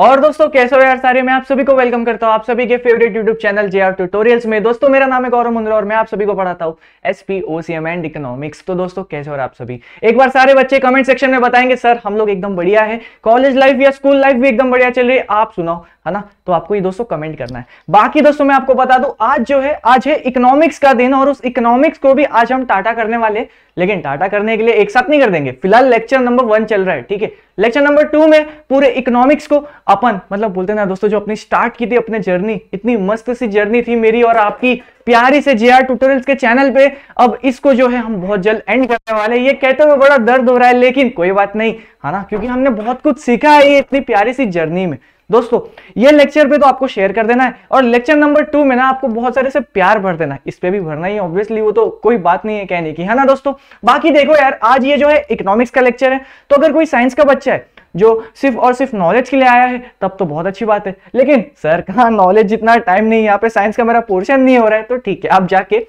और दोस्तों कैसे हो यार सारे मैं आप सभी को वेलकम करता हूँ आप सभी के favourite YouTube channel J R tutorials में दोस्तों मेरा नाम है गौरव मुंद्रा और मैं आप सभी को पढ़ाता हूँ S P O C M and economics तो दोस्तों कैसे हो आप सभी एक बार सारे बच्चे कमेंट सेक्शन में बताएंगे सर हम लोग एकदम बढ़िया है कॉलेज लाइफ या स्कूल लाइफ भी एकदम बढ़िया चल रही है आप सुनाओ है ना तो आपको ये दोस्तों कमेंट करना है बाकी दोस्तों मैं आपको बता दूं आज जो है आज है इकोनॉमिक्स का दिन और उस इकोनॉमिक्स को भी आज हम टाटा करने वाले लेकिन टाटा करने के लिए एक साथ नहीं कर देंगे फिलहाल लेक्चर नंबर वन चल रहा है ठीक है लेक्चर नंबर टू में पूरे इकोनॉमिक्स को अपन मतलब बोलते ना दोस्तों जो अपनी स्टार्ट की थी अपने जर्नी इतनी मस्त सी जर्नी थी मेरी और आपकी प्यारी से जे आर ट्यूटोरियल्स के चैनल पे अब इसको जो है हम बहुत जल्द एंड करने वाले ये कहते हुए बड़ा दर्द हो रहा है लेकिन कोई बात नहीं है ना क्योंकि हमने बहुत कुछ सीखा है ये इतनी प्यारी सी जर्नी में दोस्तों ये लेक्चर पे तो आपको शेयर कर देना है और लेक्चर नंबर टू में ना आपको बहुत सारे से प्यार भर देना है इस पर भी भरना ही ऑब्वियसली वो तो कोई बात नहीं है कहने की है ना दोस्तों बाकी देखो यार आज ये जो है इकोनॉमिक्स का लेक्चर है तो अगर कोई साइंस का बच्चा है जो सिर्फ और सिर्फ नॉलेज के लिए आया है तब तो बहुत अच्छी बात है लेकिन सर कहा नॉलेज जितना टाइम नहीं यहाँ पे साइंस का मेरा पोर्शन नहीं हो रहा है तो ठीक है आप जाके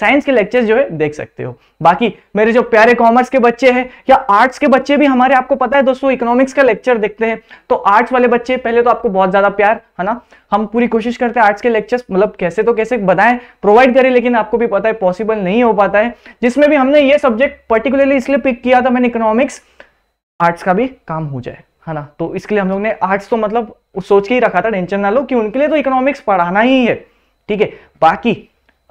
साइंस के लेक्चर्स जो है देख सकते हो बाकी मेरे जो प्यारे कॉमर्स के बच्चे हैं या आर्ट्स के बच्चे भी हमारे आपको पता है दोस्तों इकोनॉमिक्स का लेक्चर देखते हैं तो आर्ट्स वाले बच्चे पहले तो आपको बहुत ज्यादा प्यार है ना हम पूरी कोशिश करते हैं आर्ट्स के लेक्चर्स मतलब कैसे तो कैसे बताएं प्रोवाइड करें लेकिन आपको भी पता है पॉसिबल नहीं हो पाता है जिसमें भी हमने ये सब्जेक्ट पर्टिकुलरली इसलिए पिक किया था मैंने इकोनॉमिक्स आर्ट्स का भी काम हो जाए है ना तो इसके लिए हम लोग ने आर्ट्स तो मतलब सोच के ही रखा था टेंशन ना लो कि उनके लिए तो इकोनॉमिक्स पढ़ाना ही है ठीक है बाकी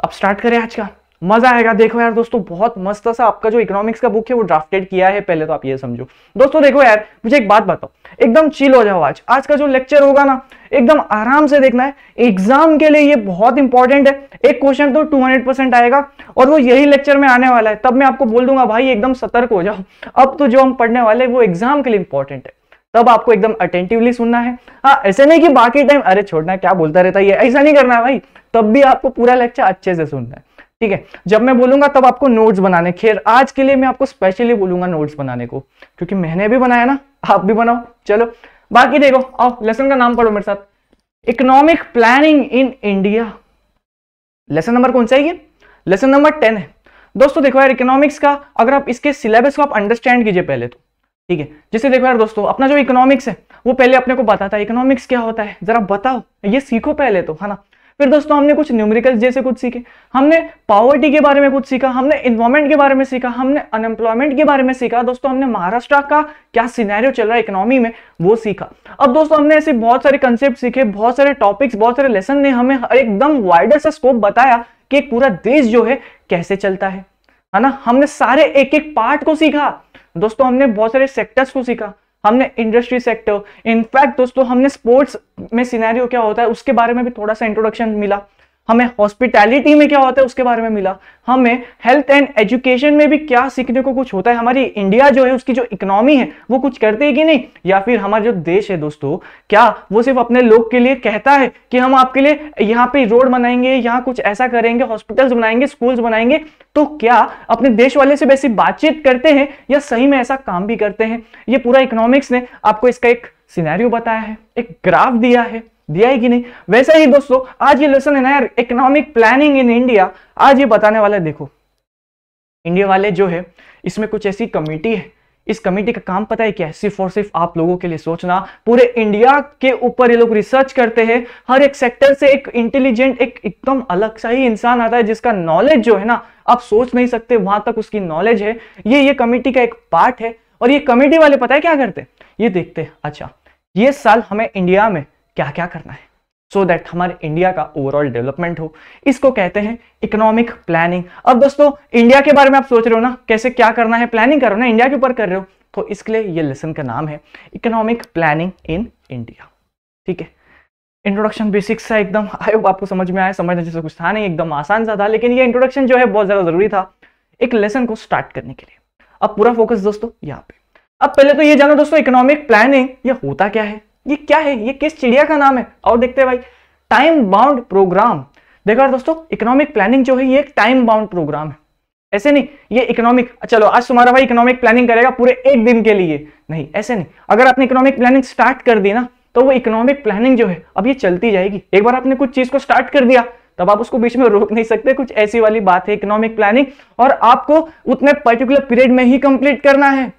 अब स्टार्ट करें आज का मजा आएगा देखो यार दोस्तों बहुत मस्त सा आपका जो इकोनॉमिक्स का बुक है वो ड्राफ्टेड किया है पहले तो आप ये समझो दोस्तों देखो यार मुझे एक बात बताओ एकदम चिल हो जाओ आज आज का जो लेक्चर होगा ना एकदम आराम से देखना है एग्जाम के लिए ये बहुत इंपॉर्टेंट है एक क्वेश्चन तो 200 परसेंट आएगा और वो यही लेक्चर में आने वाला है तब मैं आपको बोल दूंगा भाई एकदम सतर्क हो जाओ अब तो जो हम पढ़ने वाले वो एग्जाम के लिए इंपॉर्टेंट है तब आपको एकदम अटेंटिवली सुनना है हाँ ऐसे नहीं कि बाकी टाइम अरे छोड़ना क्या बोलता रहता है ऐसा नहीं करना है भाई तब भी आपको पूरा लेक्चर अच्छे से सुनना है ठीक है जब मैं बोलूंगा तब आपको नोट्स बनाने खैर आज के लिए मैं आपको स्पेशली बोलूंगा नोट्स बनाने को क्योंकि मैंने भी बनाया ना आप भी बनाओ चलो बाकी देखो आओ लेसन का नाम पढ़ो मेरे साथ economic planning in India lesson number कौन सा है ये लेसन नंबर टेन है दोस्तों देखो यार इकोनॉमिक्स का अगर आप इसके सिलेबस को आप अंडरस्टैंड कीजिए पहले तो ठीक है जैसे देखो यार दोस्तों अपना जो इकोनॉमिक्स है वो पहले अपने को बताता है इकोनॉमिक्स क्या होता है जरा बताओ ये सीखो पहले तो है ना फिर दोस्तों हमने कुछ न्यूमेरिकल जैसे कुछ सीखे हमने पॉवर्टी के बारे में कुछ सीखा हमने इन्वायरमेंट के बारे में सीखा हमने अनएम्प्लॉयमेंट के बारे में सीखा दोस्तों हमने महाराष्ट्र का क्या सिनेरियो चल रहा है इकोनॉमी में वो सीखा अब दोस्तों हमने ऐसे बहुत सारे कंसेप्ट सीखे बहुत सारे टॉपिक्स बहुत सारे लेसन ने हमें एकदम वाइडर सा स्कोप बताया कि एक पूरा देश जो है कैसे चलता है है ना हमने सारे एक एक पार्ट को सीखा दोस्तों हमने बहुत सारे सेक्टर्स को सीखा हमने इंडस्ट्री सेक्टर इनफैक्ट दोस्तों हमने स्पोर्ट्स में सिनेरियो क्या होता है उसके बारे में भी थोड़ा सा इंट्रोडक्शन मिला हमें हॉस्पिटैलिटी में क्या होता है उसके बारे में मिला हमें हेल्थ एंड एजुकेशन में भी क्या सीखने को कुछ होता है हमारी इंडिया जो है उसकी जो इकोनॉमी है वो कुछ करते है कि नहीं या फिर हमारा जो देश है दोस्तों क्या वो सिर्फ अपने लोग के लिए कहता है कि हम आपके लिए यहाँ पे रोड बनाएंगे यहाँ कुछ ऐसा करेंगे हॉस्पिटल्स बनाएंगे स्कूल्स बनाएंगे तो क्या अपने देश वाले से वैसी बातचीत करते हैं या सही में ऐसा काम भी करते हैं ये पूरा इकोनॉमिक्स ने आपको इसका एक सिनेरियो बताया है एक ग्राफ दिया है दिया है कि नहीं वैसा ही दोस्तों आज ये लेसन है ना यार इकोनॉमिक प्लानिंग इन इंडिया आज ये बताने वाला है देखो इंडिया वाले जो है इसमें कुछ ऐसी कमेटी है इस कमेटी का काम पता है क्या है सिर्फ और सिर्फ आप लोगों के लिए सोचना पूरे इंडिया के ऊपर ये लोग रिसर्च करते हैं हर एक सेक्टर से एक इंटेलिजेंट एक एकदम अलग सा ही इंसान आता है जिसका नॉलेज जो है ना आप सोच नहीं सकते वहां तक उसकी नॉलेज है ये ये कमेटी का एक पार्ट है और ये कमेटी वाले पता है क्या करते ये देखते अच्छा ये साल हमें इंडिया में क्या क्या करना है सो so दैट हमारे इंडिया का ओवरऑल डेवलपमेंट हो इसको कहते हैं इकोनॉमिक प्लानिंग अब दोस्तों इंडिया के बारे में आप सोच रहे हो ना कैसे क्या करना है प्लानिंग करो ना इंडिया के ऊपर कर रहे हो तो इसके लिए ये लेसन का नाम है इकोनॉमिक प्लानिंग इन इंडिया ठीक है इंट्रोडक्शन बेसिक्स है एकदम आई होप आपको समझ में आया समझने जैसे कुछ था नहीं एकदम आसान सा था लेकिन ये इंट्रोडक्शन जो है बहुत ज़्यादा ज़रूरी था एक लेसन को स्टार्ट करने के लिए अब पूरा फोकस दोस्तों यहाँ पे अब पहले तो ये जानो दोस्तों इकोनॉमिक प्लानिंग ये होता क्या है ये क्या है ये किस चिड़िया का नाम है और देखते हैं भाई टाइम बाउंड प्रोग्राम देखो दोस्तों इकोनॉमिक प्लानिंग जो है ये एक टाइम बाउंड प्रोग्राम है ऐसे नहीं ये इकोनॉमिक चलो आज तुम्हारा भाई इकोनॉमिक प्लानिंग करेगा पूरे एक दिन के लिए नहीं ऐसे नहीं अगर आपने इकोनॉमिक प्लानिंग स्टार्ट कर दी ना तो वो इकोनॉमिक प्लानिंग जो है अब ये चलती जाएगी एक बार आपने कुछ चीज को स्टार्ट कर दिया तब आप उसको बीच में रोक नहीं सकते कुछ ऐसी वाली बात है इकोनॉमिक प्लानिंग और आपको उतने पर्टिकुलर पीरियड में ही कंप्लीट करना है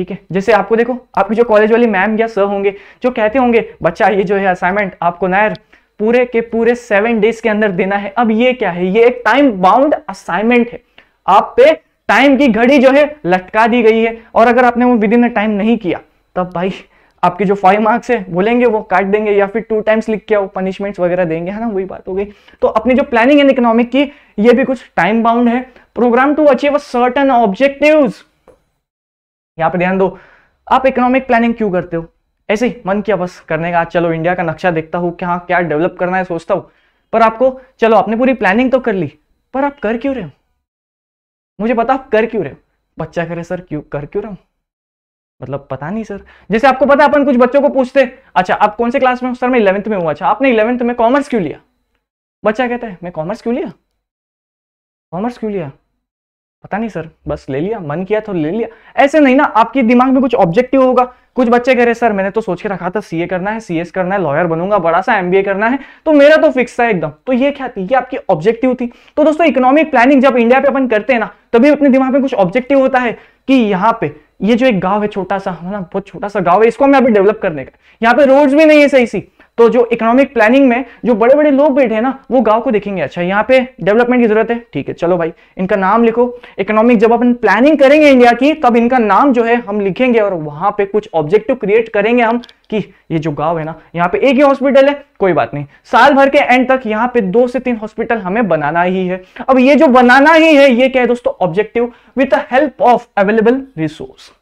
ठीक है जैसे आपको देखो आपकी जो कॉलेज वाली मैम या सर होंगे जो कहते होंगे बच्चा ये जो है असाइनमेंट आपको नायर पूरे के पूरे सेवन डेज के अंदर देना है अब ये क्या है ये एक टाइम बाउंड असाइनमेंट है आप पे टाइम की घड़ी जो है लटका दी गई है और अगर आपने वो विद इन टाइम नहीं किया तब भाई आपके जो फाइव मार्क्स है बोलेंगे वो काट देंगे या फिर टू टाइम्स लिख के वो पनिशमेंट्स वगैरह देंगे है ना वही बात हो गई तो अपनी जो प्लानिंग एंड इकोनॉमिक की ये भी कुछ टाइम बाउंड है programme to achieve a certain objectives यहाँ पे ध्यान दो आप इकोनॉमिक प्लानिंग क्यों करते हो ऐसे ही मन किया बस करने का चलो इंडिया का नक्शा देखता हूँ हाँ, क्या क्या डेवलप करना है सोचता हूँ पर आपको चलो आपने पूरी प्लानिंग तो कर ली पर आप कर क्यों रहे हो मुझे पता आप कर क्यों रहे हो बच्चा करे सर क्यों कर क्यों रहा मतलब पता नहीं सर जैसे आपको पता अपन कुछ बच्चों को पूछते अच्छा आप कौन से क्लास में हो सर मैं इलेवंथ में हूँ अच्छा आपने इलेवंथ में कॉमर्स क्यों लिया बच्चा कहता है मैं कॉमर्स क्यों लिया कॉमर्स क्यों लिया पता नहीं सर बस ले लिया मन किया तो ले लिया ऐसे नहीं ना आपके दिमाग में कुछ ऑब्जेक्टिव होगा कुछ बच्चे कह रहे सर मैंने तो सोच के रखा था सीए करना है सीएस करना है लॉयर बनूंगा बड़ा सा एमबीए करना है तो मेरा तो फिक्स था एकदम तो ये क्या थी ये आपकी ऑब्जेक्टिव थी तो दोस्तों इकोनॉमिक प्लानिंग जब इंडिया पे अपन करते हैं ना तभी अपने दिमाग में कुछ ऑब्जेक्टिव होता है कि यहाँ पे ये जो एक गाँव है छोटा सा है मतलब ना बहुत छोटा सा गाँव है इसको हमें अभी डेवलप करने का यहाँ पे रोड भी नहीं है सही सी तो जो इकोनॉमिक प्लानिंग में जो बड़े बड़े लोग बैठे हैं ना वो गांव को देखेंगे अच्छा यहाँ पे डेवलपमेंट की जरूरत है ठीक है चलो भाई इनका नाम लिखो इकोनॉमिक जब अपन प्लानिंग करेंगे इंडिया की तब इनका नाम जो है हम लिखेंगे और वहां पे कुछ ऑब्जेक्टिव क्रिएट करेंगे हम कि ये जो गांव है ना यहाँ पे एक ही हॉस्पिटल है कोई बात नहीं साल भर के एंड तक यहाँ पे दो से तीन हॉस्पिटल हमें बनाना ही है अब ये जो बनाना ही है ये क्या है दोस्तों objective with the help of available resource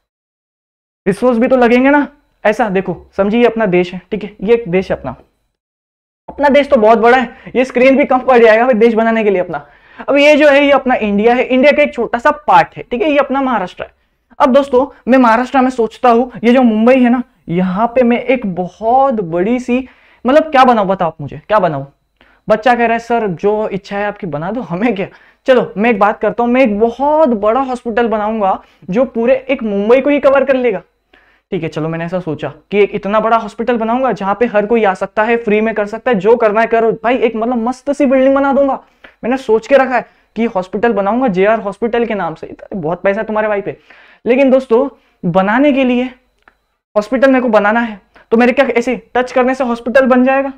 resource भी तो लगेंगे ना ऐसा देखो समझिए अपना देश है ठीक है ये एक देश है अपना अपना देश तो बहुत बड़ा है ये स्क्रीन भी कम पड़ जाएगा देश बनाने के लिए अपना अब ये जो है ये अपना इंडिया है इंडिया का एक छोटा सा पार्ट है ठीक है ये अपना महाराष्ट्र है अब दोस्तों मैं महाराष्ट्र में सोचता हूं ये जो मुंबई है ना यहाँ पे मैं एक बहुत बड़ी सी मतलब क्या बनाऊ बताओ आप मुझे क्या बनाऊ बच्चा कह रहा है सर जो इच्छा है आपकी बना दो हमें क्या चलो मैं एक बात करता हूं मैं एक बहुत बड़ा हॉस्पिटल बनाऊंगा जो पूरे एक मुंबई को ही कवर कर लेगा ठीक है चलो मैंने ऐसा सोचा कि एक इतना बड़ा हॉस्पिटल बनाऊंगा जहां पे हर कोई आ सकता है फ्री में कर सकता है जो करना है करो भाई एक मतलब मस्त सी बिल्डिंग बना दूंगा मैंने सोच के रखा है कि हॉस्पिटल बनाऊंगा जे हॉस्पिटल के नाम से बहुत पैसा है तुम्हारे भाई पे लेकिन दोस्तों बनाने के लिए हॉस्पिटल मेरे को बनाना है तो मेरे क्या ऐसे टच करने से हॉस्पिटल बन जाएगा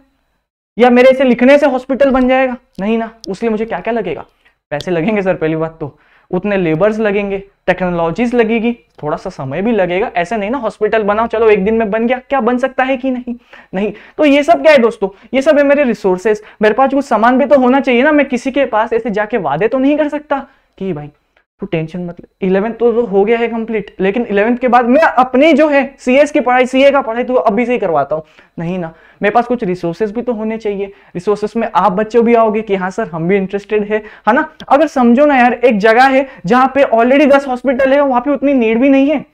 या मेरे ऐसे लिखने से हॉस्पिटल बन जाएगा नहीं ना उसके मुझे क्या क्या लगेगा पैसे लगेंगे सर पहली बात तो उतने लेबर्स लगेंगे टेक्नोलॉजीज लगेगी थोड़ा सा समय भी लगेगा ऐसा नहीं ना हॉस्पिटल बनाओ चलो एक दिन में बन गया क्या बन सकता है कि नहीं नहीं तो ये सब क्या है दोस्तों ये सब है मेरे रिसोर्सेस मेरे पास कुछ सामान भी तो होना चाहिए ना मैं किसी के पास ऐसे जाके वादे तो नहीं कर सकता कि भाई तो टेंशन मतलब इलेवेंथ तो, जो हो गया है कंप्लीट लेकिन इलेवेंथ के बाद मैं अपनी जो है सी की पढ़ाई सी का पढ़ाई तो अभी से ही करवाता हूँ नहीं ना मेरे पास कुछ रिसोर्सेज भी तो होने चाहिए रिसोर्सेज में आप बच्चों भी आओगे कि हाँ सर हम भी इंटरेस्टेड है है ना अगर समझो ना यार एक जगह है जहाँ पे ऑलरेडी दस हॉस्पिटल है वहां पर उतनी नीड भी नहीं है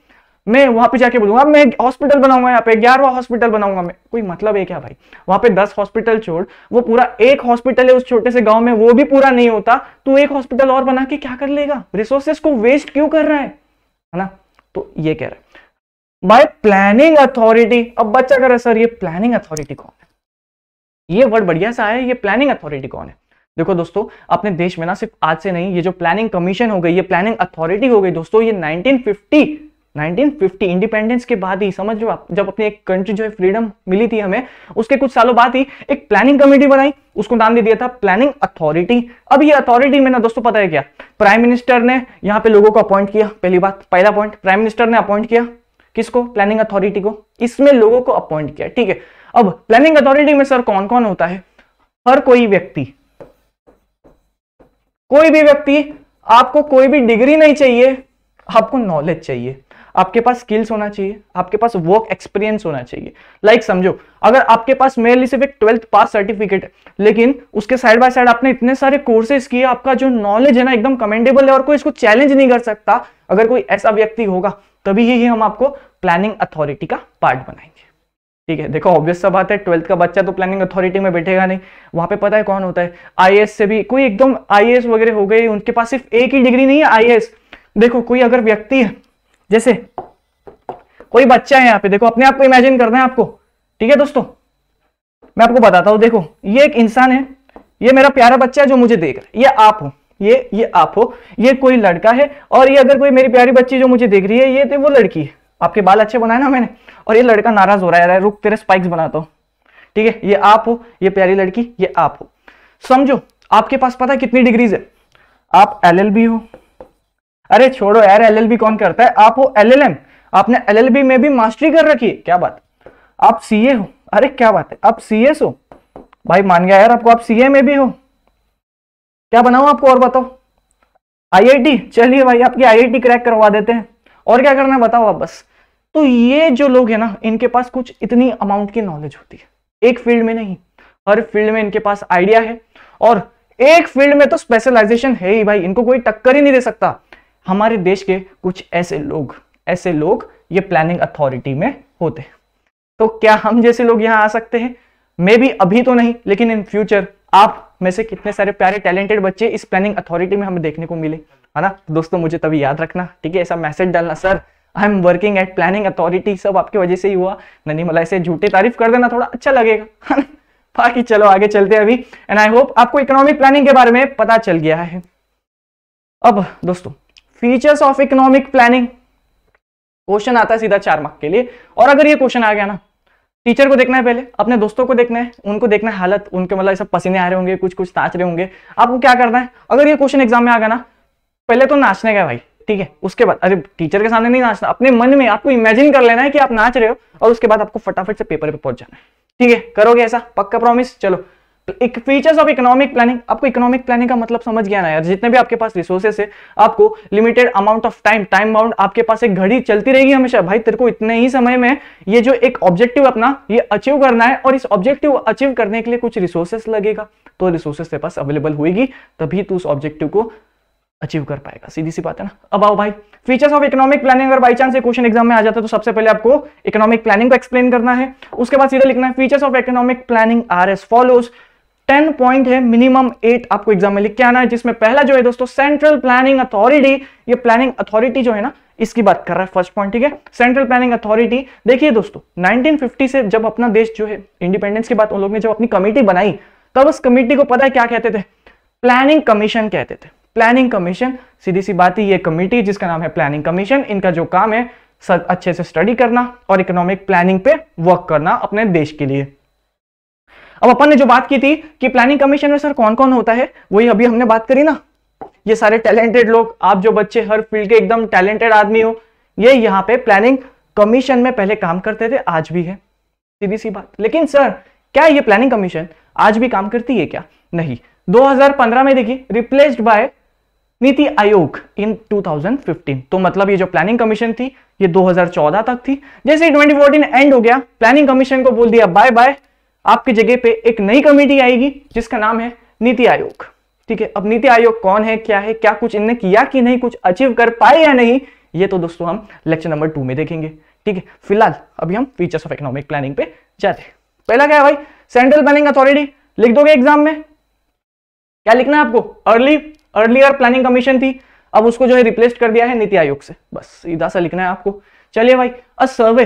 मैं वहां पे जाके बोलूंगा मैं हॉस्पिटल बनाऊंगा यहाँ पे ग्यारहवा हॉस्पिटल बनाऊंगा मैं कोई मतलब है क्या भाई वहां पे दस हॉस्पिटल छोड़ वो पूरा एक हॉस्पिटल है उस छोटे से गांव में वो भी पूरा नहीं होता तो एक हॉस्पिटल और बना के क्या कर लेगा रिसोर्सेस को वेस्ट क्यों कर रहा है है ना तो ये कह रहा है बाय प्लानिंग अथॉरिटी अब बच्चा कह रहा है सर ये प्लानिंग अथॉरिटी कौन है ये वर्ड बढ़िया सा है ये प्लानिंग अथॉरिटी कौन है देखो दोस्तों अपने देश में ना सिर्फ आज से नहीं ये जो प्लानिंग कमीशन हो गई ये प्लानिंग अथॉरिटी हो गई दोस्तों ये 1950 1950 इंडिपेंडेंस के बाद ही समझ लो आप जब अपनी एक कंट्री जो है फ्रीडम मिली थी हमें उसके कुछ सालों बाद ही एक प्लानिंग कमेटी बनाई उसको नाम दे दिया था प्लानिंग अथॉरिटी अब ये अथॉरिटी में ना दोस्तों पता है क्या प्राइम मिनिस्टर ने यहाँ पे लोगों को अपॉइंट किया पहली बात पहला पॉइंट प्राइम मिनिस्टर ने अपॉइंट किया किसको प्लानिंग अथॉरिटी को इसमें लोगों को अपॉइंट किया ठीक है अब प्लानिंग अथॉरिटी में सर कौन कौन होता है हर कोई व्यक्ति कोई भी व्यक्ति आपको कोई भी डिग्री नहीं चाहिए आपको नॉलेज चाहिए आपके पास स्किल्स होना चाहिए आपके पास वर्क एक्सपीरियंस होना चाहिए लाइक like समझो अगर आपके पास मेरे सिर्फ एक ट्वेल्थ पास सर्टिफिकेट है लेकिन उसके साइड बाय साइड आपने इतने सारे कोर्सेज किए आपका जो नॉलेज है ना एकदम कमेंडेबल है और कोई इसको चैलेंज नहीं कर सकता अगर कोई ऐसा व्यक्ति होगा तभी ही हम आपको प्लानिंग अथॉरिटी का पार्ट बनाएंगे ठीक है देखो ऑब्वियस सा बात है ट्वेल्थ का बच्चा तो प्लानिंग अथॉरिटी में बैठेगा नहीं वहां पे पता है कौन होता है आईएएस से भी कोई एकदम आईएएस वगैरह हो गए उनके पास सिर्फ एक ही डिग्री नहीं है आईएएस देखो कोई अगर व्यक्ति है जैसे कोई बच्चा है यहाँ पे देखो अपने आप को इमेजिन कर रहे हैं आपको ठीक है दोस्तों मैं आपको बताता हूँ देखो ये एक इंसान है ये मेरा प्यारा बच्चा है जो मुझे देख रहा है ये आप हो ये ये आप हो ये कोई लड़का है और ये अगर कोई मेरी प्यारी बच्ची जो मुझे देख रही है ये तो वो लड़की है आपके बाल अच्छे बनाए ना मैंने और ये लड़का नाराज हो रहा है रुक तेरे स्पाइक्स बनाता हूँ ठीक है ये आप हो ये प्यारी लड़की ये आप हो समझो आपके पास पता है कितनी डिग्रीज है आप एल हो अरे छोड़ो यार एलएलबी कौन करता है आप हो एलएलएम आपने एलएलबी में भी मास्टरी कर रखी है क्या बात आप सीए हो अरे क्या बात है आप सीएस हो भाई मान गया यार आपको आप सीए में भी हो क्या बनाओ आपको और बताओ आईआईटी चलिए भाई आपकी आईआईटी क्रैक करवा देते हैं और क्या करना है बताओ आप बस तो ये जो लोग है ना इनके पास कुछ इतनी अमाउंट की नॉलेज होती है एक फील्ड में नहीं हर फील्ड में इनके पास आइडिया है और एक फील्ड में तो स्पेशलाइजेशन है ही भाई इनको कोई टक्कर ही नहीं दे सकता हमारे देश के कुछ ऐसे लोग ऐसे लोग ये प्लानिंग अथॉरिटी में होते हैं तो क्या हम जैसे लोग यहाँ आ सकते हैं मे भी अभी तो नहीं लेकिन इन फ्यूचर आप में से कितने सारे प्यारे टैलेंटेड बच्चे इस प्लानिंग अथॉरिटी में हमें देखने को मिले है ना तो दोस्तों मुझे तभी याद रखना ठीक है ऐसा मैसेज डालना sir I am working at planning authority सब आपकी वजह से ही हुआ ननी मला ऐसे झूठे तारीफ कर देना थोड़ा अच्छा लगेगा बाकी चलो आगे चलते हैं अभी एंड आई होप आपको इकोनॉमिक प्लानिंग के बारे में पता चल गया है अब दोस्तों features of economic planning question आता है सीधा चार मार्क के लिए और अगर ये क्वेश्चन आ गया ना टीचर को देखना है पहले अपने दोस्तों को देखना है उनको देखना है हालत उनके मतलब ऐसा पसीने आ रहे होंगे कुछ कुछ नाच रहे होंगे आपको क्या करना है अगर ये क्वेश्चन एग्जाम में आ गया ना पहले तो नाचने का भाई ठीक है उसके बाद अरे टीचर के सामने नहीं नाचना अपने मन में आपको इमेजिन कर लेना है कि आप नाच रहे हो और उसके बाद आपको फटाफट से पेपर पर पहुंच जाना है ठीक है करोगे ऐसा पक्का प्रॉमिस चलो एक फीचर्स ऑफ इकोनॉमिक प्लानिंग आपको इकोनॉमिक प्लानिंग का मतलब समझ गया ना यार जितने भी आपके पास रिसोर्सेस है आपको limited amount of time time amount आपके पास एक घड़ी चलती रहेगी हमेशा भाई तेरे को इतने ही समय में ये जो एक ऑब्जेक्टिव अपना ये अचीव करना है और इस ऑब्जेक्टिव अचीव करने के लिए कुछ रिसोर्सेस लगेगा तो रिसोर्सेस तेरे पास अवेलेबल होगी तभी तू उस ऑब्जेक्टिव को अचीव कर पाएगा सीधी सी बात है ना अब आओ भाई फीचर्स ऑफ इकोनॉमिक प्लानिंग अगर बाई चांस ये क्वेश्चन एग्जाम में आ जाता है तो सबसे पहले आपको इकोनॉमिक प्लानिंग को एक्सप्लेन करना है उसके बाद सीधा लिखना है features of economic planning are as follows ten point है मिनिमम एट आपको एग्जाम में लिख के आना है जिसमें पहला जो है दोस्तों सेंट्रल प्लानिंग अथॉरिटी ये प्लानिंग अथॉरिटी जो है ना इसकी बात कर रहा है फर्स्ट पॉइंट ठीक है सेंट्रल प्लानिंग अथॉरिटी देखिए दोस्तों 1950 से जब अपना देश जो है इंडिपेंडेंस के बाद उन लोग ने जब अपनी कमेटी बनाई तब उस कमेटी को पता है क्या कहते थे प्लानिंग कमीशन कहते थे प्लानिंग कमीशन सीधी सी बात ही ये कमेटी जिसका नाम है प्लानिंग कमीशन इनका जो काम है अच्छे से स्टडी करना और इकोनॉमिक प्लानिंग पे वर्क करना अपने देश के लिए अब अपन ने जो बात की थी कि प्लानिंग कमीशन में सर कौन कौन होता है वही अभी हमने बात करी ना ये सारे टैलेंटेड लोग आप जो बच्चे हर फील्ड के एकदम टैलेंटेड आदमी हो ये यहाँ पे प्लानिंग कमीशन में पहले काम करते थे आज भी है सीधी सी बात लेकिन सर क्या ये प्लानिंग कमीशन आज भी काम करती है क्या नहीं 2015 में देखिए रिप्लेस्ड बाय नीति आयोग इन 2015 तो मतलब ये जो प्लानिंग कमीशन थी ये 2014 तक थी जैसे 2014 एंड हो गया प्लानिंग कमीशन को बोल दिया बाय बाय आपकी जगह पे एक नई कमेटी आएगी जिसका नाम है नीति आयोग ठीक है अब नीति आयोग कौन है क्या है क्या कुछ इनने किया कि नहीं कुछ अचीव कर पाए या नहीं ये तो दोस्तों हम लेक्चर नंबर टू में देखेंगे ठीक है फिलहाल अभी हम फीचर्स ऑफ इकोनॉमिक प्लानिंग पे जाते पहला क्या है भाई सेंट्रल प्लानिंग अथॉरिटी लिख दोगे एग्जाम में क्या लिखना है आपको अर्ली अर्लियर प्लानिंग कमीशन थी अब उसको जो है रिप्लेस कर दिया है नीति आयोग से बस सीधा सा लिखना है आपको चलिए भाई अ सर्वे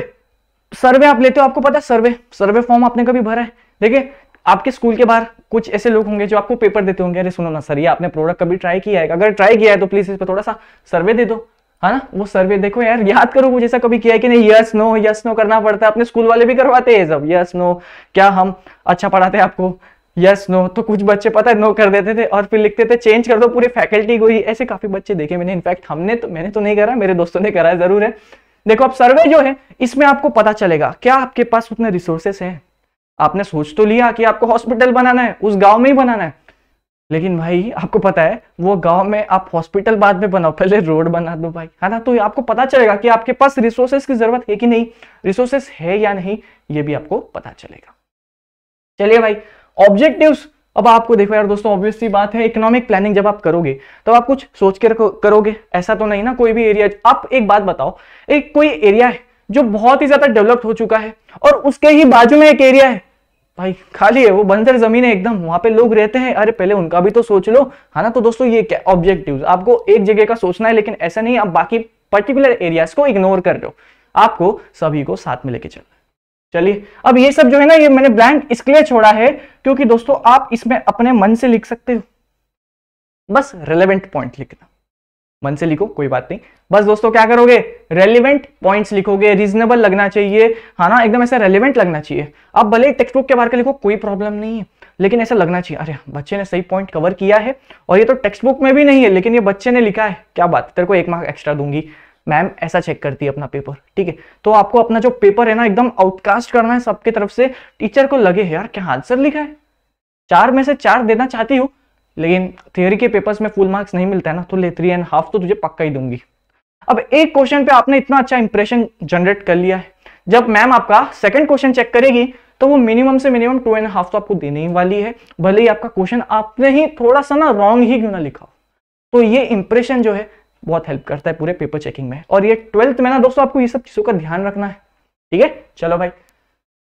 सर्वे आप लेते हो आपको पता है सर्वे सर्वे फॉर्म आपने कभी भरा है देखिए आपके स्कूल के बाहर कुछ ऐसे लोग होंगे जो आपको पेपर देते होंगे अरे सुनो ना सर ये आपने प्रोडक्ट कभी ट्राई किया है अगर ट्राई किया है तो प्लीज इस पर थोड़ा सा सर्वे दे दो है हाँ ना वो सर्वे देखो यार याद करो मुझे ऐसा कभी किया है कि नहीं यस नो यस नो करना पड़ता है अपने स्कूल वाले भी करवाते हैं सब यस नो क्या हम अच्छा पढ़ाते हैं आपको यस नो तो कुछ बच्चे पता है नो कर देते थे और फिर लिखते थे चेंज कर दो पूरी फैकल्टी को ही ऐसे काफी बच्चे देखे मैंने इनफैक्ट हमने तो मैंने तो नहीं करा मेरे दोस्तों ने करा जरूर है देखो अब सर्वे जो है इसमें आपको पता चलेगा क्या आपके पास उतने रिसोर्सेस हैं आपने सोच तो लिया कि आपको हॉस्पिटल बनाना है उस गांव में ही बनाना है लेकिन भाई आपको पता है वो गांव में आप हॉस्पिटल बाद में बनाओ पहले रोड बना दो भाई है ना तो आपको पता चलेगा कि आपके पास रिसोर्सेस की जरूरत है कि नहीं रिसोर्सेस है या नहीं ये भी आपको पता चलेगा चलिए भाई ऑब्जेक्टिव्स अब आपको देखो यार दोस्तों ऑब्वियसली बात है इकोनॉमिक प्लानिंग जब आप करोगे तो आप कुछ सोच के करोगे ऐसा तो नहीं ना कोई भी एरिया आप एक बात बताओ एक कोई एरिया है जो बहुत ही ज्यादा डेवलप्ड हो चुका है और उसके ही बाजू में एक एरिया है भाई खाली है वो बंजर जमीन है एकदम वहां पे लोग रहते हैं अरे पहले उनका भी तो सोच लो है हाँ ना तो दोस्तों ये क्या ऑब्जेक्टिव आपको एक जगह का सोचना है लेकिन ऐसा नहीं आप बाकी पर्टिकुलर एरियाज को इग्नोर कर रहे हो आपको सभी को साथ में लेके चलना चलिए अब ये सब जो है ना ये मैंने ब्लैंक इसलिए छोड़ा है क्योंकि दोस्तों आप इसमें अपने मन से लिख सकते हो बस रेलिवेंट पॉइंट लिखना मन से लिखो कोई बात नहीं बस दोस्तों क्या करोगे रेलिवेंट पॉइंट्स लिखोगे रीजनेबल लगना चाहिए हा ना एकदम ऐसा रेलिवेंट लगना चाहिए आप भले टेक्स्ट बुक के बारे में लिखो कोई प्रॉब्लम नहीं है लेकिन ऐसा लगना चाहिए अरे बच्चे ने सही पॉइंट कवर किया है और ये तो टेक्स्ट बुक में भी नहीं है लेकिन ये बच्चे ने लिखा है क्या बात तेरे को एक मार्क एक्स्ट्रा दूंगी मैम ऐसा चेक करती है अपना पेपर ठीक है तो आपको अपना जो पेपर है ना एकदम आउटकास्ट करना है सबके तरफ से टीचर को लगे यार क्या आंसर लिखा है चार में से चार देना चाहती हूँ लेकिन थियोरी के पेपर्स में फुल मार्क्स नहीं मिलता है ना तो ले थ्री एंड हाफ तो तुझे पक्का ही दूंगी अब एक क्वेश्चन पे आपने इतना अच्छा इंप्रेशन जनरेट कर लिया है जब मैम आपका सेकंड क्वेश्चन चेक करेगी तो वो मिनिमम से मिनिमम टू एंड हाफ तो आपको देने ही वाली है भले ही आपका क्वेश्चन आपने ही थोड़ा सा ना रॉन्ग ही क्यों ना लिखा तो ये इंप्रेशन जो है बहुत हेल्प करता है पूरे पेपर चेकिंग में और ये ट्वेल्थ में ना दोस्तों आपको ये सब चीज़ों का ध्यान रखना है ठीक है चलो भाई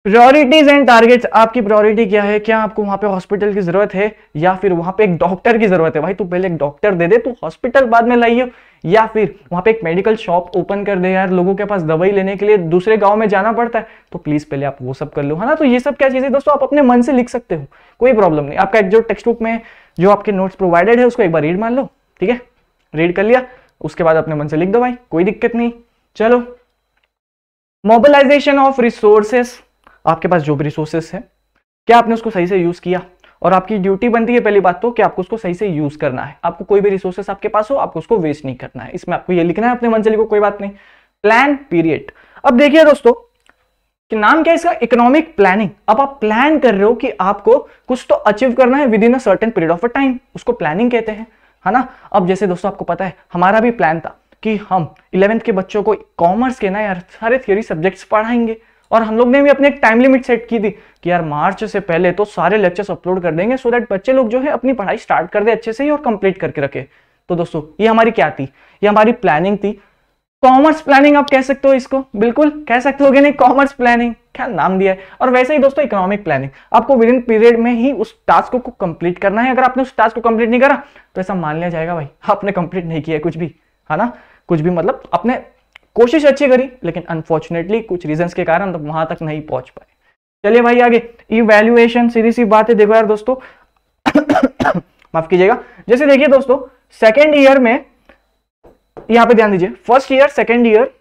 प्रायोरिटीज एंड टारगेट्स आपकी प्रायोरिटी क्या है क्या आपको वहां पे हॉस्पिटल की जरूरत है या फिर वहां पे एक डॉक्टर की जरूरत है भाई तू पहले एक डॉक्टर दे दे तू हॉस्पिटल बाद में लाइयो या फिर वहां पे एक मेडिकल शॉप ओपन कर दे यार लोगों के पास दवाई लेने के लिए दूसरे गांव में जाना पड़ता है तो प्लीज पहले आप वो सब कर लो है हाँ ना तो ये सब क्या चीज है दोस्तों आप अपने मन से लिख सकते हो कोई प्रॉब्लम नहीं आपका जो टेक्स्ट बुक में जो आपके नोट्स प्रोवाइडेड है उसको एक बार रीड मान लो ठीक है रीड कर लिया उसके बाद अपने मन से लिख दो भाई कोई दिक्कत नहीं चलो मोबिलाइजेशन ऑफ रिसोर्सेस आपके पास जो भी रिसोर्सेस है क्या आपने उसको सही से यूज किया और आपकी ड्यूटी बनती है पहली बात तो कि आपको उसको सही से यूज करना है आपको कोई भी रिसोर्सेस आपके पास हो आपको उसको वेस्ट नहीं करना है इसमें आपको ये लिखना है अपने मन से लिखो कोई बात नहीं प्लान पीरियड अब देखिए दोस्तों कि नाम क्या है इसका इकोनॉमिक प्लानिंग अब आप प्लान कर रहे हो कि आपको कुछ तो अचीव करना है within a certain period of a time उसको प्लानिंग कहते हैं है ना अब जैसे दोस्तों आपको पता है हमारा भी प्लान था कि हम इलेवेंथ के बच्चों को कॉमर्स के ना यार सारे थियोरी सब्जेक्ट्स पढ़ाएंगे और हम लोग ने भी अपने एक टाइम लिमिट सेट की थी कि यार मार्च से पहले तो सारे लेक्चर्स अपलोड कर देंगे सो दैट बच्चे लोग जो है अपनी पढ़ाई स्टार्ट कर दे अच्छे से ही और कंप्लीट करके रखे तो दोस्तों ये हमारी क्या थी ये हमारी प्लानिंग थी कॉमर्स प्लानिंग आप कह सकते हो इसको बिल्कुल कह सकते हो कि नहीं कॉमर्स प्लानिंग क्या नाम दिया है और वैसे ही दोस्तों इकोनॉमिक प्लानिंग आपको विद इन पीरियड में ही उस टास्क को कंप्लीट करना है अगर आपने उस टास्क को कंप्लीट नहीं करा तो ऐसा मान लिया जाएगा भाई आपने कंप्लीट नहीं किया कुछ भी है ना कुछ भी मतलब आपने कोशिश अच्छी करी लेकिन अनफॉर्चुनेटली कुछ रीजन के कारण तो वहां तक नहीं पहुंच पाए चलिए भाई आगे इवेल्युएशन सीधी सी बात है देखो यार दोस्तों माफ कीजिएगा जैसे देखिए दोस्तों सेकेंड ईयर में यहां पे ध्यान दीजिए फर्स्ट ईयर सेकेंड ईयर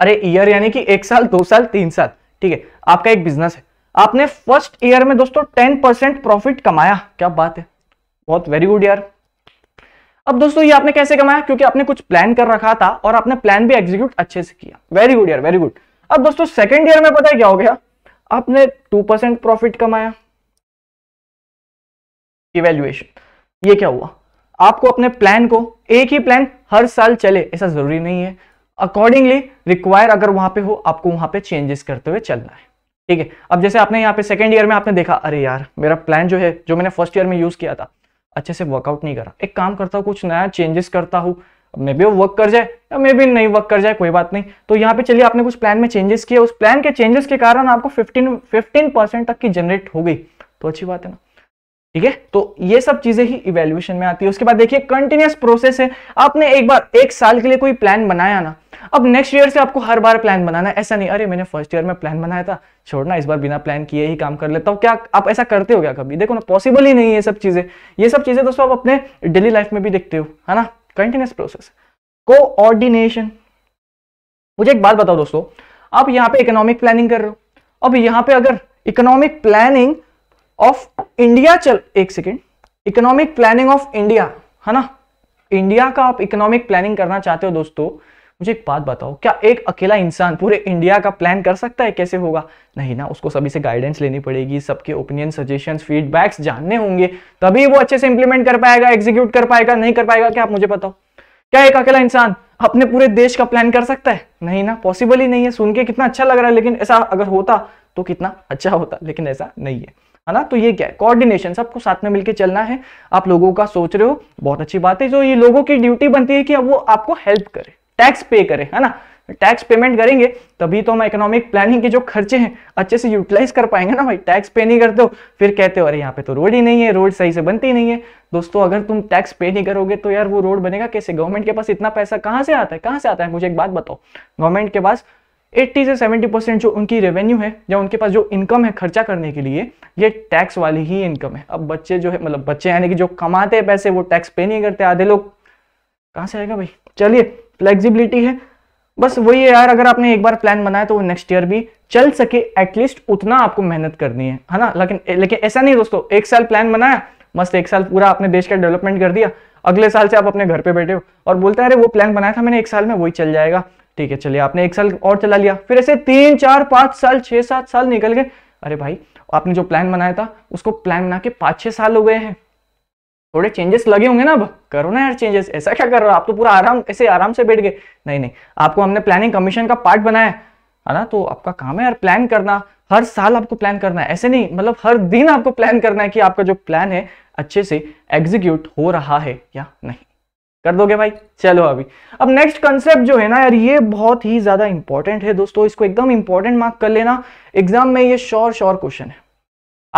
अरे ईयर यानी कि एक साल दो साल तीन साल ठीक है आपका एक बिजनेस है आपने फर्स्ट ईयर में दोस्तों टेन परसेंट प्रॉफिट कमाया क्या बात है बहुत वेरी गुड ईयर अब दोस्तों ये आपने कैसे कमाया क्योंकि आपने कुछ प्लान कर रखा था और आपने प्लान भी एग्जीक्यूट अच्छे से किया वेरी गुड यार वेरी गुड अब दोस्तों सेकेंड ईयर में पता है क्या हो गया आपने टू परसेंट प्रॉफिट कमाया इवेल्युएशन ये क्या हुआ आपको अपने प्लान को एक ही प्लान हर साल चले ऐसा जरूरी नहीं है अकॉर्डिंगली रिक्वायर अगर वहां पे हो आपको वहां पे चेंजेस करते हुए चलना है ठीक है अब जैसे आपने यहाँ पे सेकेंड ईयर में आपने देखा अरे यार मेरा प्लान जो है जो मैंने फर्स्ट ईयर में यूज किया था अच्छे से वर्कआउट नहीं करा एक काम करता हूँ कुछ नया चेंजेस करता हूँ मे बी वो वर्क कर जाए या मे बी नहीं वर्क कर जाए कोई बात नहीं तो यहाँ पे चलिए आपने कुछ प्लान में चेंजेस किए उस प्लान के चेंजेस के कारण आपको 15 15 परसेंट तक की जनरेट हो गई तो अच्छी बात है ना ठीक है तो ये सब चीजें ही इवेल्युएशन में आती है उसके बाद देखिए कंटिन्यूस प्रोसेस है आपने एक बार एक साल के लिए कोई प्लान बनाया ना अब नेक्स्ट ईयर से आपको हर बार प्लान बनाना ऐसा नहीं अरे मैंने फर्स्ट ईयर में प्लान बनाया था छोड़ना इस बार बिना प्लान किए ही काम कर लेता हूँ क्या आप ऐसा करते हो क्या कभी देखो ना पॉसिबल ही नहीं है सब चीजें ये सब चीजें दोस्तों आप अपने डेली लाइफ में भी देखते हो है ना कंटिन्यूस प्रोसेस कोऑर्डिनेशन मुझे एक बात बताओ दोस्तों आप यहाँ पे इकोनॉमिक प्लानिंग कर रहे हो अब यहाँ पे अगर इकोनॉमिक प्लानिंग ऑफ इंडिया चल एक second economic planning of India है ना इंडिया का आप इकोनॉमिक प्लानिंग करना चाहते हो दोस्तों मुझे एक बात बताओ क्या एक अकेला इंसान पूरे इंडिया का प्लान कर सकता है कैसे होगा नहीं ना उसको सभी से गाइडेंस लेनी पड़ेगी सबके ओपिनियन सजेशंस फीडबैक्स जानने होंगे तभी वो अच्छे से इंप्लीमेंट कर पाएगा एग्जीक्यूट कर पाएगा नहीं कर पाएगा क्या आप मुझे बताओ क्या एक अकेला इंसान अपने पूरे देश का प्लान कर सकता है नहीं ना पॉसिबल ही नहीं है सुन के कितना अच्छा लग रहा है लेकिन ऐसा अगर होता तो कितना अच्छा होता लेकिन ऐसा नहीं है है ना तो ये क्या है कोऑर्डिनेशन सबको साथ में मिलकर चलना है आप लोगों का सोच रहे हो बहुत अच्छी बात है जो ये लोगों की ड्यूटी बनती है कि अब वो आपको हेल्प करे टैक्स पे करे है ना टैक्स पेमेंट करेंगे तभी तो हम इकोनॉमिक प्लानिंग के जो खर्चे हैं अच्छे से यूटिलाइज कर पाएंगे ना भाई टैक्स पे नहीं करते हो फिर कहते हो अरे यहाँ पे तो रोड ही नहीं है रोड सही से बनती नहीं है दोस्तों अगर तुम टैक्स पे नहीं करोगे तो यार वो रोड बनेगा कैसे गवर्नमेंट के पास इतना पैसा कहाँ से आता है कहाँ से आता है मुझे एक बात बताओ गवर्नमेंट के पास 80 से 70 परसेंट जो उनकी रेवेन्यू है या उनके पास जो इनकम है खर्चा करने के लिए ये टैक्स वाली ही इनकम है अब बच्चे जो है मतलब बच्चे यानी कि जो कमाते हैं पैसे वो टैक्स पे नहीं करते आधे लोग कहाँ से आएगा भाई चलिए फ्लेक्सिबिलिटी है बस वही है यार अगर आपने एक बार प्लान बनाया तो वो नेक्स्ट ईयर भी चल सके एटलीस्ट उतना आपको मेहनत करनी है है ना लेकिन लेकिन ऐसा नहीं दोस्तों एक साल प्लान बनाया मस्त एक साल पूरा आपने देश का डेवलपमेंट कर दिया अगले साल से आप अपने घर पे बैठे हो और बोलते हैं अरे वो प्लान बनाया था मैंने एक साल में वही चल जाएगा ठीक है चलिए आपने एक साल और चला लिया फिर ऐसे तीन चार पांच साल छह सात साल निकल गए अरे भाई आपने जो प्लान बनाया था उसको प्लान बना के पांच छह साल हो गए हैं थोड़े चेंजेस लगे होंगे ना अब करो ना यार चेंजेस ऐसा क्या कर रहा हो आप तो पूरा आराम ऐसे आराम से बैठ गए नहीं नहीं आपको हमने प्लानिंग कमीशन का पार्ट बनाया है ना तो आपका काम है यार प्लान करना हर साल आपको प्लान करना है ऐसे नहीं मतलब हर दिन आपको प्लान करना है कि आपका जो प्लान है अच्छे से एग्जीक्यूट हो रहा है या नहीं कर दोगे भाई चलो अभी अब नेक्स्ट कंसेप्ट जो है ना यार ये बहुत ही ज्यादा इंपॉर्टेंट है दोस्तों इसको एकदम इंपॉर्टेंट मार्क कर लेना एग्जाम में ये श्योर श्योर क्वेश्चन है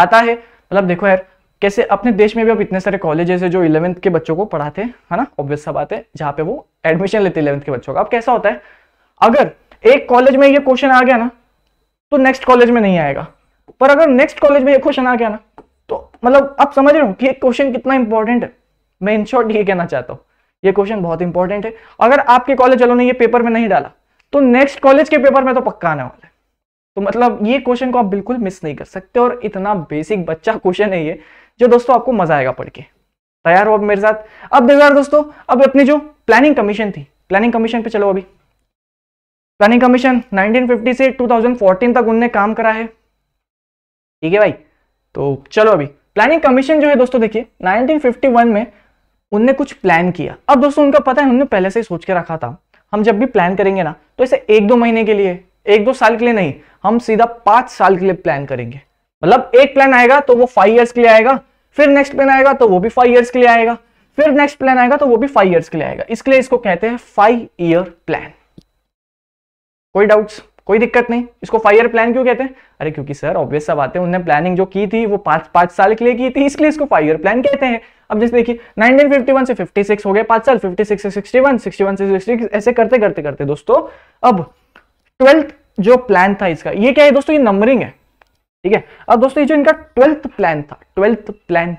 आता है मतलब देखो यार कैसे अपने देश में भी अब इतने सारे कॉलेजेस है जो इलेवंथ के बच्चों को पढ़ाते हैं है ना ऑब्वियस सब आते हैं जहां पे वो एडमिशन लेते इलेवंथ के बच्चों का अब कैसा होता है अगर एक कॉलेज में ये क्वेश्चन आ गया ना तो नेक्स्ट कॉलेज में नहीं आएगा पर अगर नेक्स्ट कॉलेज में ये क्वेश्चन आ गया ना तो मतलब आप समझ रहे हो कि एक क्वेश्चन कितना इंपॉर्टेंट है मैं इन शॉर्ट ये कहना चाहता हूँ ये क्वेश्चन बहुत इंपॉर्टेंट है अगर आपके कॉलेज वालों ने ये पेपर में नहीं डाला तो नेक्स्ट कॉलेज के पेपर में तो पक्का आने वाला है तो मतलब ये क्वेश्चन को आप बिल्कुल मिस नहीं कर सकते और इतना बेसिक बच्चा क्वेश्चन है ये जो दोस्तों आपको मजा आएगा पढ़ के तैयार हो अब मेरे साथ अब देखो यार दोस्तों अब अपनी जो प्लानिंग कमीशन थी प्लानिंग कमीशन पे चलो अभी प्लानिंग कमीशन 1950 से 2014 तक उनने काम करा है ठीक है भाई तो चलो अभी प्लानिंग कमीशन जो है दोस्तों देखिए 1951 में उनने कुछ प्लान किया अब दोस्तों उनका पता है उनने पहले से ही सोच के रखा था हम जब भी प्लान करेंगे ना तो ऐसे एक दो महीने के लिए एक दो साल के लिए नहीं हम सीधा पांच साल के लिए प्लान करेंगे मतलब एक प्लान आएगा तो वो फाइव ईयर्स के लिए आएगा फिर नेक्स्ट प्लान आएगा तो वो भी फाइव ईयर्स के लिए आएगा फिर नेक्स्ट प्लान आएगा तो वो भी फाइव ईयर्स के लिए आएगा इसके लिए इसको कहते हैं फाइव ईयर प्लान कोई डाउट कोई दिक्कत नहीं इसको फाइव ईयर प्लान क्यों कहते हैं अरे क्योंकि सर ऑब्वियस सब आते हैं उन्होंने प्लानिंग जो की थी वो पांच पांच साल के लिए की थी इसलिए इसको फाइव ईयर प्लान कहते हैं अब जैसे देखिए 1951 से 56 हो गए पांच साल 56 से 61 61 से 66 ऐसे करते करते करते दोस्तों अब ट्वेल्थ जो प्लान था इसका ये क्या है दोस्तों ये नंबरिंग है ठीक है अब दोस्तों ये जो इनका ट्वेल्थ प्लान था ट्वेल्थ प्लान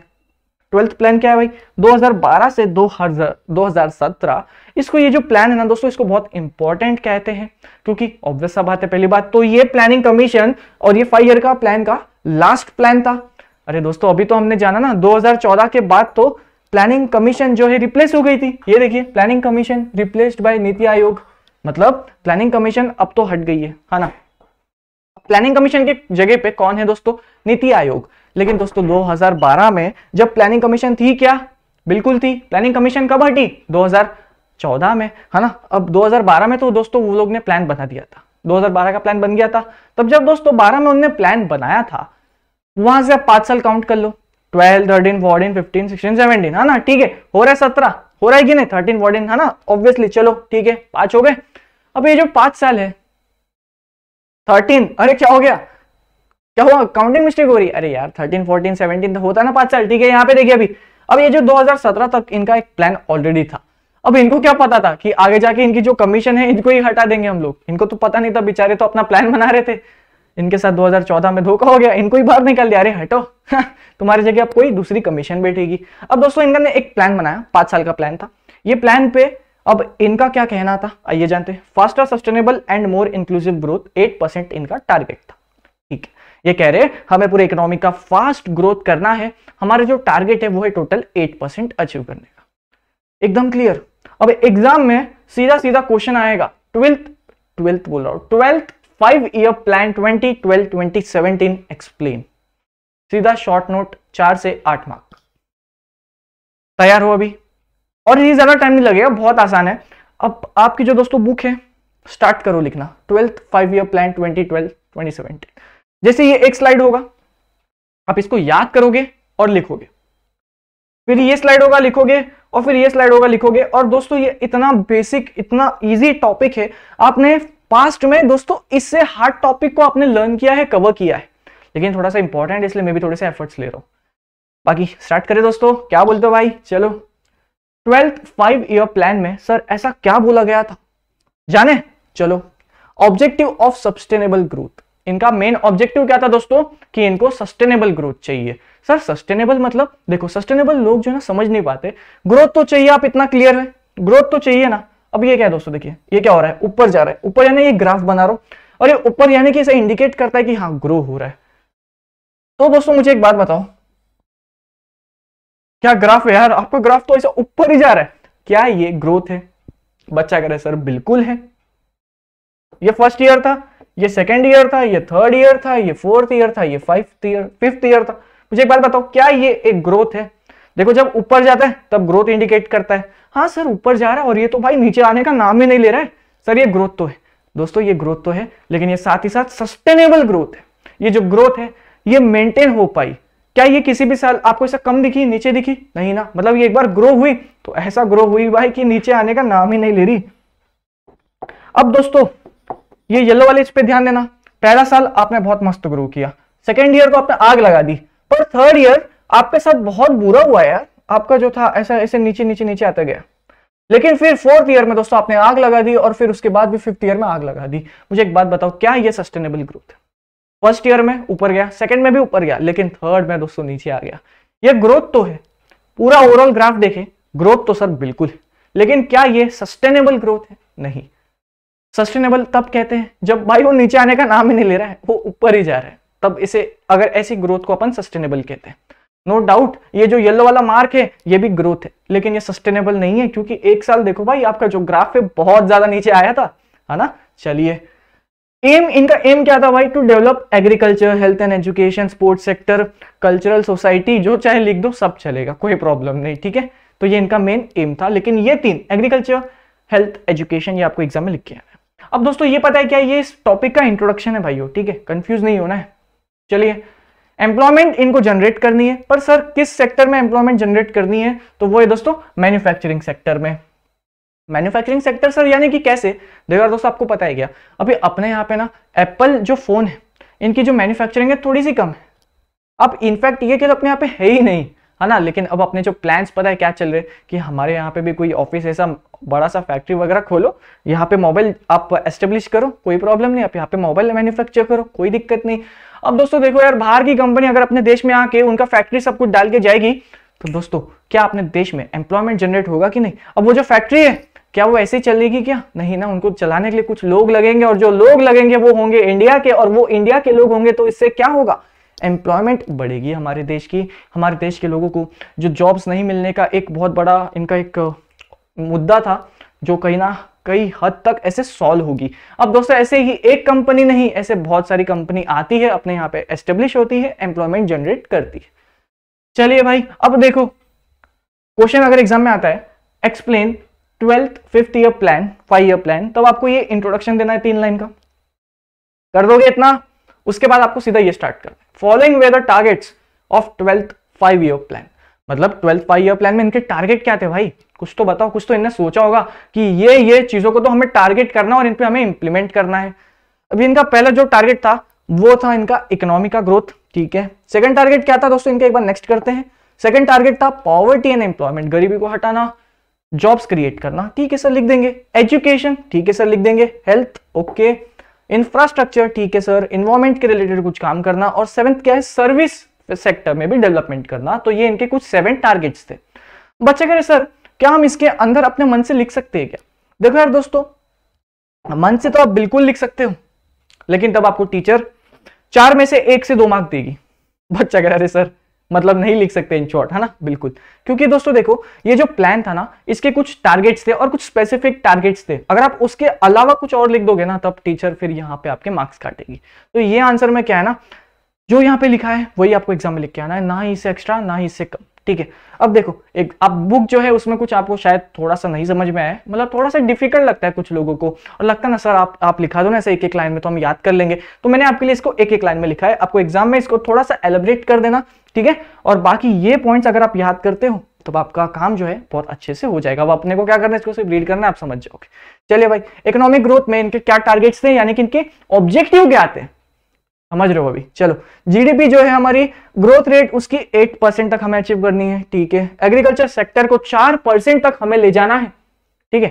ट्वेल्थ प्लान क्या है भाई 2012 से 2000 2017 इसको ये जो प्लान है ना दोस्तों इसको बहुत इंपॉर्टेंट कहते हैं क्योंकि ऑब्वियस सा बात है पहली बात तो ये प्लानिंग कमीशन और ये फाइव ईयर का प्लान का लास्ट प्लान था अरे दोस्तों अभी तो हमने जाना ना 2014 के बाद तो प्लानिंग कमीशन जो है रिप्लेस हो गई थी ये देखिए प्लानिंग कमीशन रिप्लेस्ड बाय नीति आयोग मतलब प्लानिंग कमीशन अब तो हट गई है हा ना प्लानिंग कमीशन की जगह पे कौन है दोस्तों नीति आयोग लेकिन दोस्तों 2012 में जब प्लानिंग कमीशन थी क्या बिल्कुल थी प्लानिंग कमीशन कब हटी दो में है हाँ ना अब दो में तो दोस्तों वो लोग ने प्लान बना दिया था 2012 का प्लान बन गया था तब जब दोस्तों 12 में उनने प्लान बनाया था वहां से आप पांच साल काउंट कर लो twelve thirteen fourteen fifteen sixteen seventeen है ना ठीक है हो रहा है सत्रह हो रहा है कि नहीं थर्टीन फोर्टीन है ना ऑब्वियसली चलो ठीक है पांच हो गए अब ये जो पांच साल है थर्टीन अरे क्या हो गया क्या हुआ काउंटिंग मिस्टेक हो रही है अरे यार थर्टीन फोर्टीन सेवनटीन तो होता है ना पांच साल ठीक है यहाँ पे देखिए अभी अब ये जो 2017 तक इनका एक प्लान ऑलरेडी था अब इनको क्या पता था कि आगे जाके इनकी जो कमीशन है इनको ही हटा देंगे हम लोग इनको तो पता नहीं था बेचारे तो अपना प्लान बना रहे थे इनके साथ 2014 में धोखा हो गया इनको ही बाहर निकाल दिया अरे हटो हाँ, तुम्हारी जगह अब कोई दूसरी कमीशन बैठेगी अब दोस्तों इनका ने एक प्लान बनाया पांच साल का प्लान था ये प्लान पे अब इनका क्या कहना था आइए जानते हैं faster sustainable and more inclusive growth eight इनका टारगेट था ठीक है ये कह रहे हमें पूरे इकोनॉमी का फास्ट ग्रोथ करना है हमारे जो टारगेट है वो है टोटल एट परसेंट अचीव करने का एकदम क्लियर अब एग्जाम में सीधा सीधा क्वेश्चन आएगा ट्वेल्थ ट्वेल्थ बोल रहा हूँ twelfth five year plan 2012 2017 explain सीधा शॉर्ट नोट चार से आठ मार्क तैयार हो अभी और ये ज्यादा टाइम नहीं लगेगा बहुत आसान है अब आपकी जो दोस्तों बुक है स्टार्ट करो लिखना ट्वेल्थ फाइव ईयर प्लान 2012 2017 जैसे ये एक स्लाइड होगा आप इसको याद करोगे और लिखोगे फिर ये स्लाइड होगा लिखोगे और फिर ये स्लाइड होगा लिखोगे और दोस्तों ये इतना बेसिक इतना इजी टॉपिक है आपने पास्ट में दोस्तों इससे हार्ड टॉपिक को आपने लर्न किया है कवर किया है लेकिन थोड़ा सा इंपॉर्टेंट इसलिए मैं भी थोड़े से एफर्ट्स ले रहा हूँ बाकी स्टार्ट करें दोस्तों क्या बोलते हो भाई चलो ट्वेल्थ फाइव ईयर प्लान में सर ऐसा क्या बोला गया था जाने चलो ऑब्जेक्टिव ऑफ सस्टेनेबल ग्रोथ इनका मेन ऑब्जेक्टिव क्या था दोस्तों कि इनको सस्टेनेबल ग्रोथ चाहिए सर सस्टेनेबल मतलब देखो सस्टेनेबल लोग जो है ना समझ नहीं पाते ग्रोथ तो चाहिए आप इतना क्लियर है ग्रोथ तो चाहिए ना अब ये क्या है दोस्तों देखिए ये क्या हो रहा है ऊपर जा रहा है ऊपर यानी ये ग्राफ बना रहा हूं और ये ऊपर यानी कि इसे इंडिकेट करता है कि हाँ ग्रो हो रहा है तो दोस्तों मुझे एक बात बताओ क्या ग्राफ है यार आपका ग्राफ तो ऐसा ऊपर ही जा रहा है क्या ये ग्रोथ है बच्चा कह रहे सर बिल्कुल है ये फर्स्ट ईयर था ये सेकेंड ईयर था ये थर्ड ईयर था ये फोर्थ ईयर था ये फाइव ईयर फिफ्थ ईयर था मुझे एक बात बताओ क्या ये एक ग्रोथ है देखो जब ऊपर जाता है तब ग्रोथ इंडिकेट करता है हाँ सर ऊपर जा रहा है और ये तो भाई नीचे आने का नाम ही नहीं ले रहा है सर ये ग्रोथ तो है दोस्तों ये ग्रोथ तो है लेकिन ये साथ ही साथ सस्टेनेबल ग्रोथ है ये जो ग्रोथ है ये मेंटेन हो पाई क्या ये किसी भी साल आपको ऐसा कम दिखी नीचे दिखी नहीं ना मतलब ये एक बार ग्रो हुई तो ऐसा ग्रो हुई भाई कि नीचे आने का नाम ही नहीं ले रही अब दोस्तों ये येलो वाले इस पे ध्यान देना पहला साल आपने बहुत मस्त ग्रो किया सेकेंड ईयर को आपने आग लगा दी पर थर्ड ईयर आपके साथ बहुत बुरा हुआ यार आपका जो था ऐसा ऐसे नीचे नीचे नीचे आता गया लेकिन फिर फोर्थ ईयर में दोस्तों आपने आग लगा दी और फिर उसके बाद भी फिफ्थ ईयर में आग लगा दी मुझे एक बात बताओ क्या ये सस्टेनेबल ग्रोथ फर्स्ट ईयर में ऊपर गया सेकंड में भी ऊपर गया लेकिन थर्ड में दोस्तों नीचे आ गया ये ग्रोथ तो है पूरा ओवरऑल ग्राफ देखें ग्रोथ तो सर बिल्कुल है लेकिन क्या ये सस्टेनेबल ग्रोथ है नहीं सस्टेनेबल तब कहते हैं जब भाई वो नीचे आने का नाम ही नहीं ले रहा है वो ऊपर ही जा रहा है तब इसे अगर ऐसी ग्रोथ को अपन सस्टेनेबल कहते हैं नो डाउट ये जो येलो वाला मार्क है ये भी ग्रोथ है लेकिन ये सस्टेनेबल नहीं है क्योंकि एक साल देखो भाई आपका जो ग्राफ है बहुत ज्यादा नीचे आया था है ना चलिए एम इनका एम क्या था भाई to develop agriculture health and education sports sector cultural society जो चाहे लिख दो सब चलेगा कोई प्रॉब्लम नहीं ठीक है तो ये इनका मेन एम था लेकिन ये तीन एग्रीकल्चर हेल्थ एजुकेशन ये आपको एग्जाम में लिख के आना है अब दोस्तों ये पता है क्या ये इस टॉपिक का इंट्रोडक्शन है भाई ठीक है कंफ्यूज नहीं होना है चलिए एम्प्लॉयमेंट इनको जनरेट करनी है पर सर किस सेक्टर में एम्प्लॉयमेंट जनरेट करनी है तो वो है दोस्तों मैन्युफैक्चरिंग सेक्टर में मैन्युफैक्चरिंग सेक्टर सर यानी कि कैसे देखो यार दोस्तों आपको पता है क्या अभी अपने यहाँ पे ना एप्पल जो फोन है इनकी जो मैन्युफैक्चरिंग है थोड़ी सी कम है अब इनफैक्ट ये तो अपने यहाँ पे है ही नहीं है ना लेकिन अब अपने जो प्लान्स पता है क्या चल रहे कि हमारे यहाँ पे भी कोई ऑफिस ऐसा बड़ा सा फैक्ट्री वगैरह खोलो यहाँ पे मोबाइल आप एस्टेब्लिश करो कोई प्रॉब्लम नहीं आप यहाँ पे मोबाइल मैन्युफैक्चर करो कोई दिक्कत नहीं अब दोस्तों देखो यार बाहर की कंपनी अगर अपने देश में आके उनका फैक्ट्री सब कुछ डाल के जाएगी तो दोस्तों क्या अपने देश में एम्प्लॉयमेंट जनरेट होगा कि नहीं अब वो जो फैक्ट्री है क्या वो ऐसे चलेगी क्या नहीं ना उनको चलाने के लिए कुछ लोग लगेंगे और जो लोग लगेंगे वो होंगे इंडिया के और वो इंडिया के लोग होंगे तो इससे क्या होगा एम्प्लॉयमेंट बढ़ेगी हमारे देश की हमारे देश के लोगों को जो जॉब्स नहीं मिलने का एक बहुत बड़ा इनका एक मुद्दा था जो कहीं ना कई हद तक ऐसे सॉल्व होगी अब दोस्तों ऐसे ही एक कंपनी नहीं ऐसे बहुत सारी कंपनी आती है अपने यहाँ पे एस्टेब्लिश होती है एम्प्लॉयमेंट जनरेट करती है चलिए भाई अब देखो क्वेश्चन अगर एग्जाम में आता है explain twelfth fifth year plan five year plan तब आपको ये इंट्रोडक्शन देना है तीन लाइन का कर दोगे इतना उसके बाद आपको सीधा ये स्टार्ट करना है following way the targets of twelfth five year plan मतलब ट्वेल्थ फाइव ईयर प्लान में इनके टारगेट क्या थे भाई कुछ तो बताओ कुछ तो इनने सोचा होगा कि ये ये चीजों को तो हमें टारगेट करना है और इन पे हमें इंप्लीमेंट करना है अभी इनका पहला जो टारगेट था वो था इनका इकोनॉमी का ग्रोथ ठीक है सेकंड टारगेट क्या था दोस्तों इनका एक बार नेक्स्ट करते हैं सेकंड टारगेट था पॉवर्टी एंड एम्प्लॉयमेंट गरीबी को हटाना जॉब्स क्रिएट करना ठीक है सर लिख देंगे एजुकेशन ठीक है सर लिख देंगे हेल्थ ओके इंफ्रास्ट्रक्चर ठीक है सर इन्वायरमेंट के रिलेटेड कुछ काम करना और सेवंथ क्या है सर्विस सेक्टर में भी डेवलपमेंट करना तो ये इनके कुछ सेवन टारगेट्स थे बच्चे कह रहे सर क्या हम इसके अंदर अपने मन से लिख सकते हैं क्या देखो यार दोस्तों मन से तो आप बिल्कुल लिख सकते हो लेकिन तब आपको टीचर चार में से एक से दो मार्क देगी बच्चा कह रहे सर मतलब नहीं लिख सकते इन शॉर्ट है ना बिल्कुल क्योंकि दोस्तों देखो ये जो प्लान था ना इसके कुछ टारगेट्स थे और कुछ स्पेसिफिक टारगेट्स थे अगर आप उसके अलावा कुछ और लिख दोगे ना तब टीचर फिर यहाँ पे आपके मार्क्स काटेगी तो ये आंसर में क्या है ना जो यहाँ पे लिखा है वही आपको एग्जाम में लिख के आना है ना ही इससे एक्स्ट्रा ना ही इससे कम ठीक है अब देखो एक आप बुक जो है उसमें कुछ आपको शायद थोड़ा सा नहीं समझ में आया मतलब थोड़ा सा डिफिकल्ट लगता है कुछ लोगों को और लगता ना सर आप आप लिखा दो ना ऐसे एक एक लाइन में तो हम याद कर लेंगे तो मैंने आपके लिए इसको एक एक लाइन में लिखा है आपको एग्जाम में इसको थोड़ा सा एलिब्रेट कर देना ठीक है और बाकी ये पॉइंट्स अगर आप याद करते हो तो आपका काम जो है बहुत अच्छे से हो जाएगा अब अपने को क्या करना है इसको सिर्फ रीड करना है आप समझ जाओगे चलिए भाई इकोनॉमिक ग्रोथ में इनके क्या टारगेट्स थे यानी कि इनके ऑब्जेक्टिव क्या आते हैं समझ रहे हो अभी चलो जीडीपी जो है हमारी ग्रोथ रेट उसकी 8 परसेंट तक हमें अचीव करनी है ठीक है एग्रीकल्चर सेक्टर को 4 परसेंट तक हमें ले जाना है ठीक है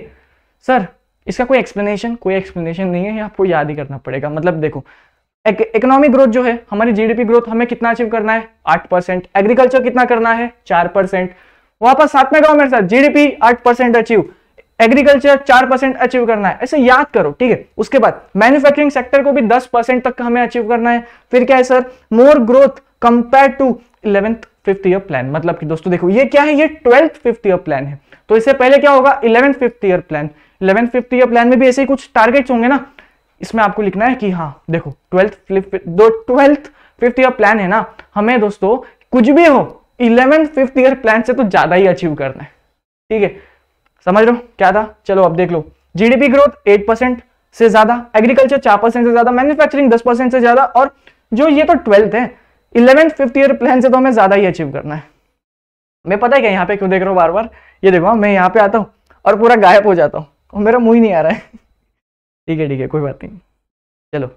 सर इसका कोई एक्सप्लेनेशन कोई एक्सप्लेनेशन नहीं है आपको याद ही करना पड़ेगा मतलब देखो इकोनॉमिक ग्रोथ जो है हमारी जीडीपी ग्रोथ हमें कितना अचीव करना है आठ परसेंट एग्रीकल्चर कितना करना है चार परसेंट वापस साथ में गवर्नमेंट सर जीडीपी आठ परसेंट अचीव एग्रीकल्चर चार परसेंट अचीव करना है ऐसे याद करो ठीक है उसके बाद मैन्युफैक्चरिंग सेक्टर को भी दस परसेंट तक हमें अचीव करना है फिर क्या है sir more growth compare to eleventh fifth year plan मतलब कि दोस्तों देखो ये क्या है ये ट्वेल्थ फिफ्थ ईयर प्लान है तो इससे पहले क्या होगा eleventh fifth year plan eleventh fifth year plan में भी ऐसे ही कुछ टारगेट्स होंगे ना इसमें आपको लिखना है कि हाँ देखो ट्वेल्थ दो ट्वेल्थ फिफ्थ ईयर प्लान है ना हमें दोस्तों कुछ भी हो इलेवेंथ फिफ्थ ईयर प्लान से तो ज्यादा ही अचीव करना है ठीक है समझ रहे हो क्या था चलो अब देख लो जीडीपी ग्रोथ एट परसेंट से ज्यादा एग्रीकल्चर चार परसेंट से ज्यादा मैन्युफैक्चरिंग दस परसेंट से ज्यादा और जो ये तो ट्वेल्थ है इलेवेंथ फिफ्थ ईयर प्लान से तो हमें ज्यादा ही अचीव करना है मैं पता है क्या यहाँ पे क्यों देख रहा हूँ बार बार ये देखो मैं यहाँ पे आता हूँ और पूरा गायब हो जाता हूँ और मेरा मुंह ही नहीं आ रहा है ठीक है ठीक है कोई बात नहीं चलो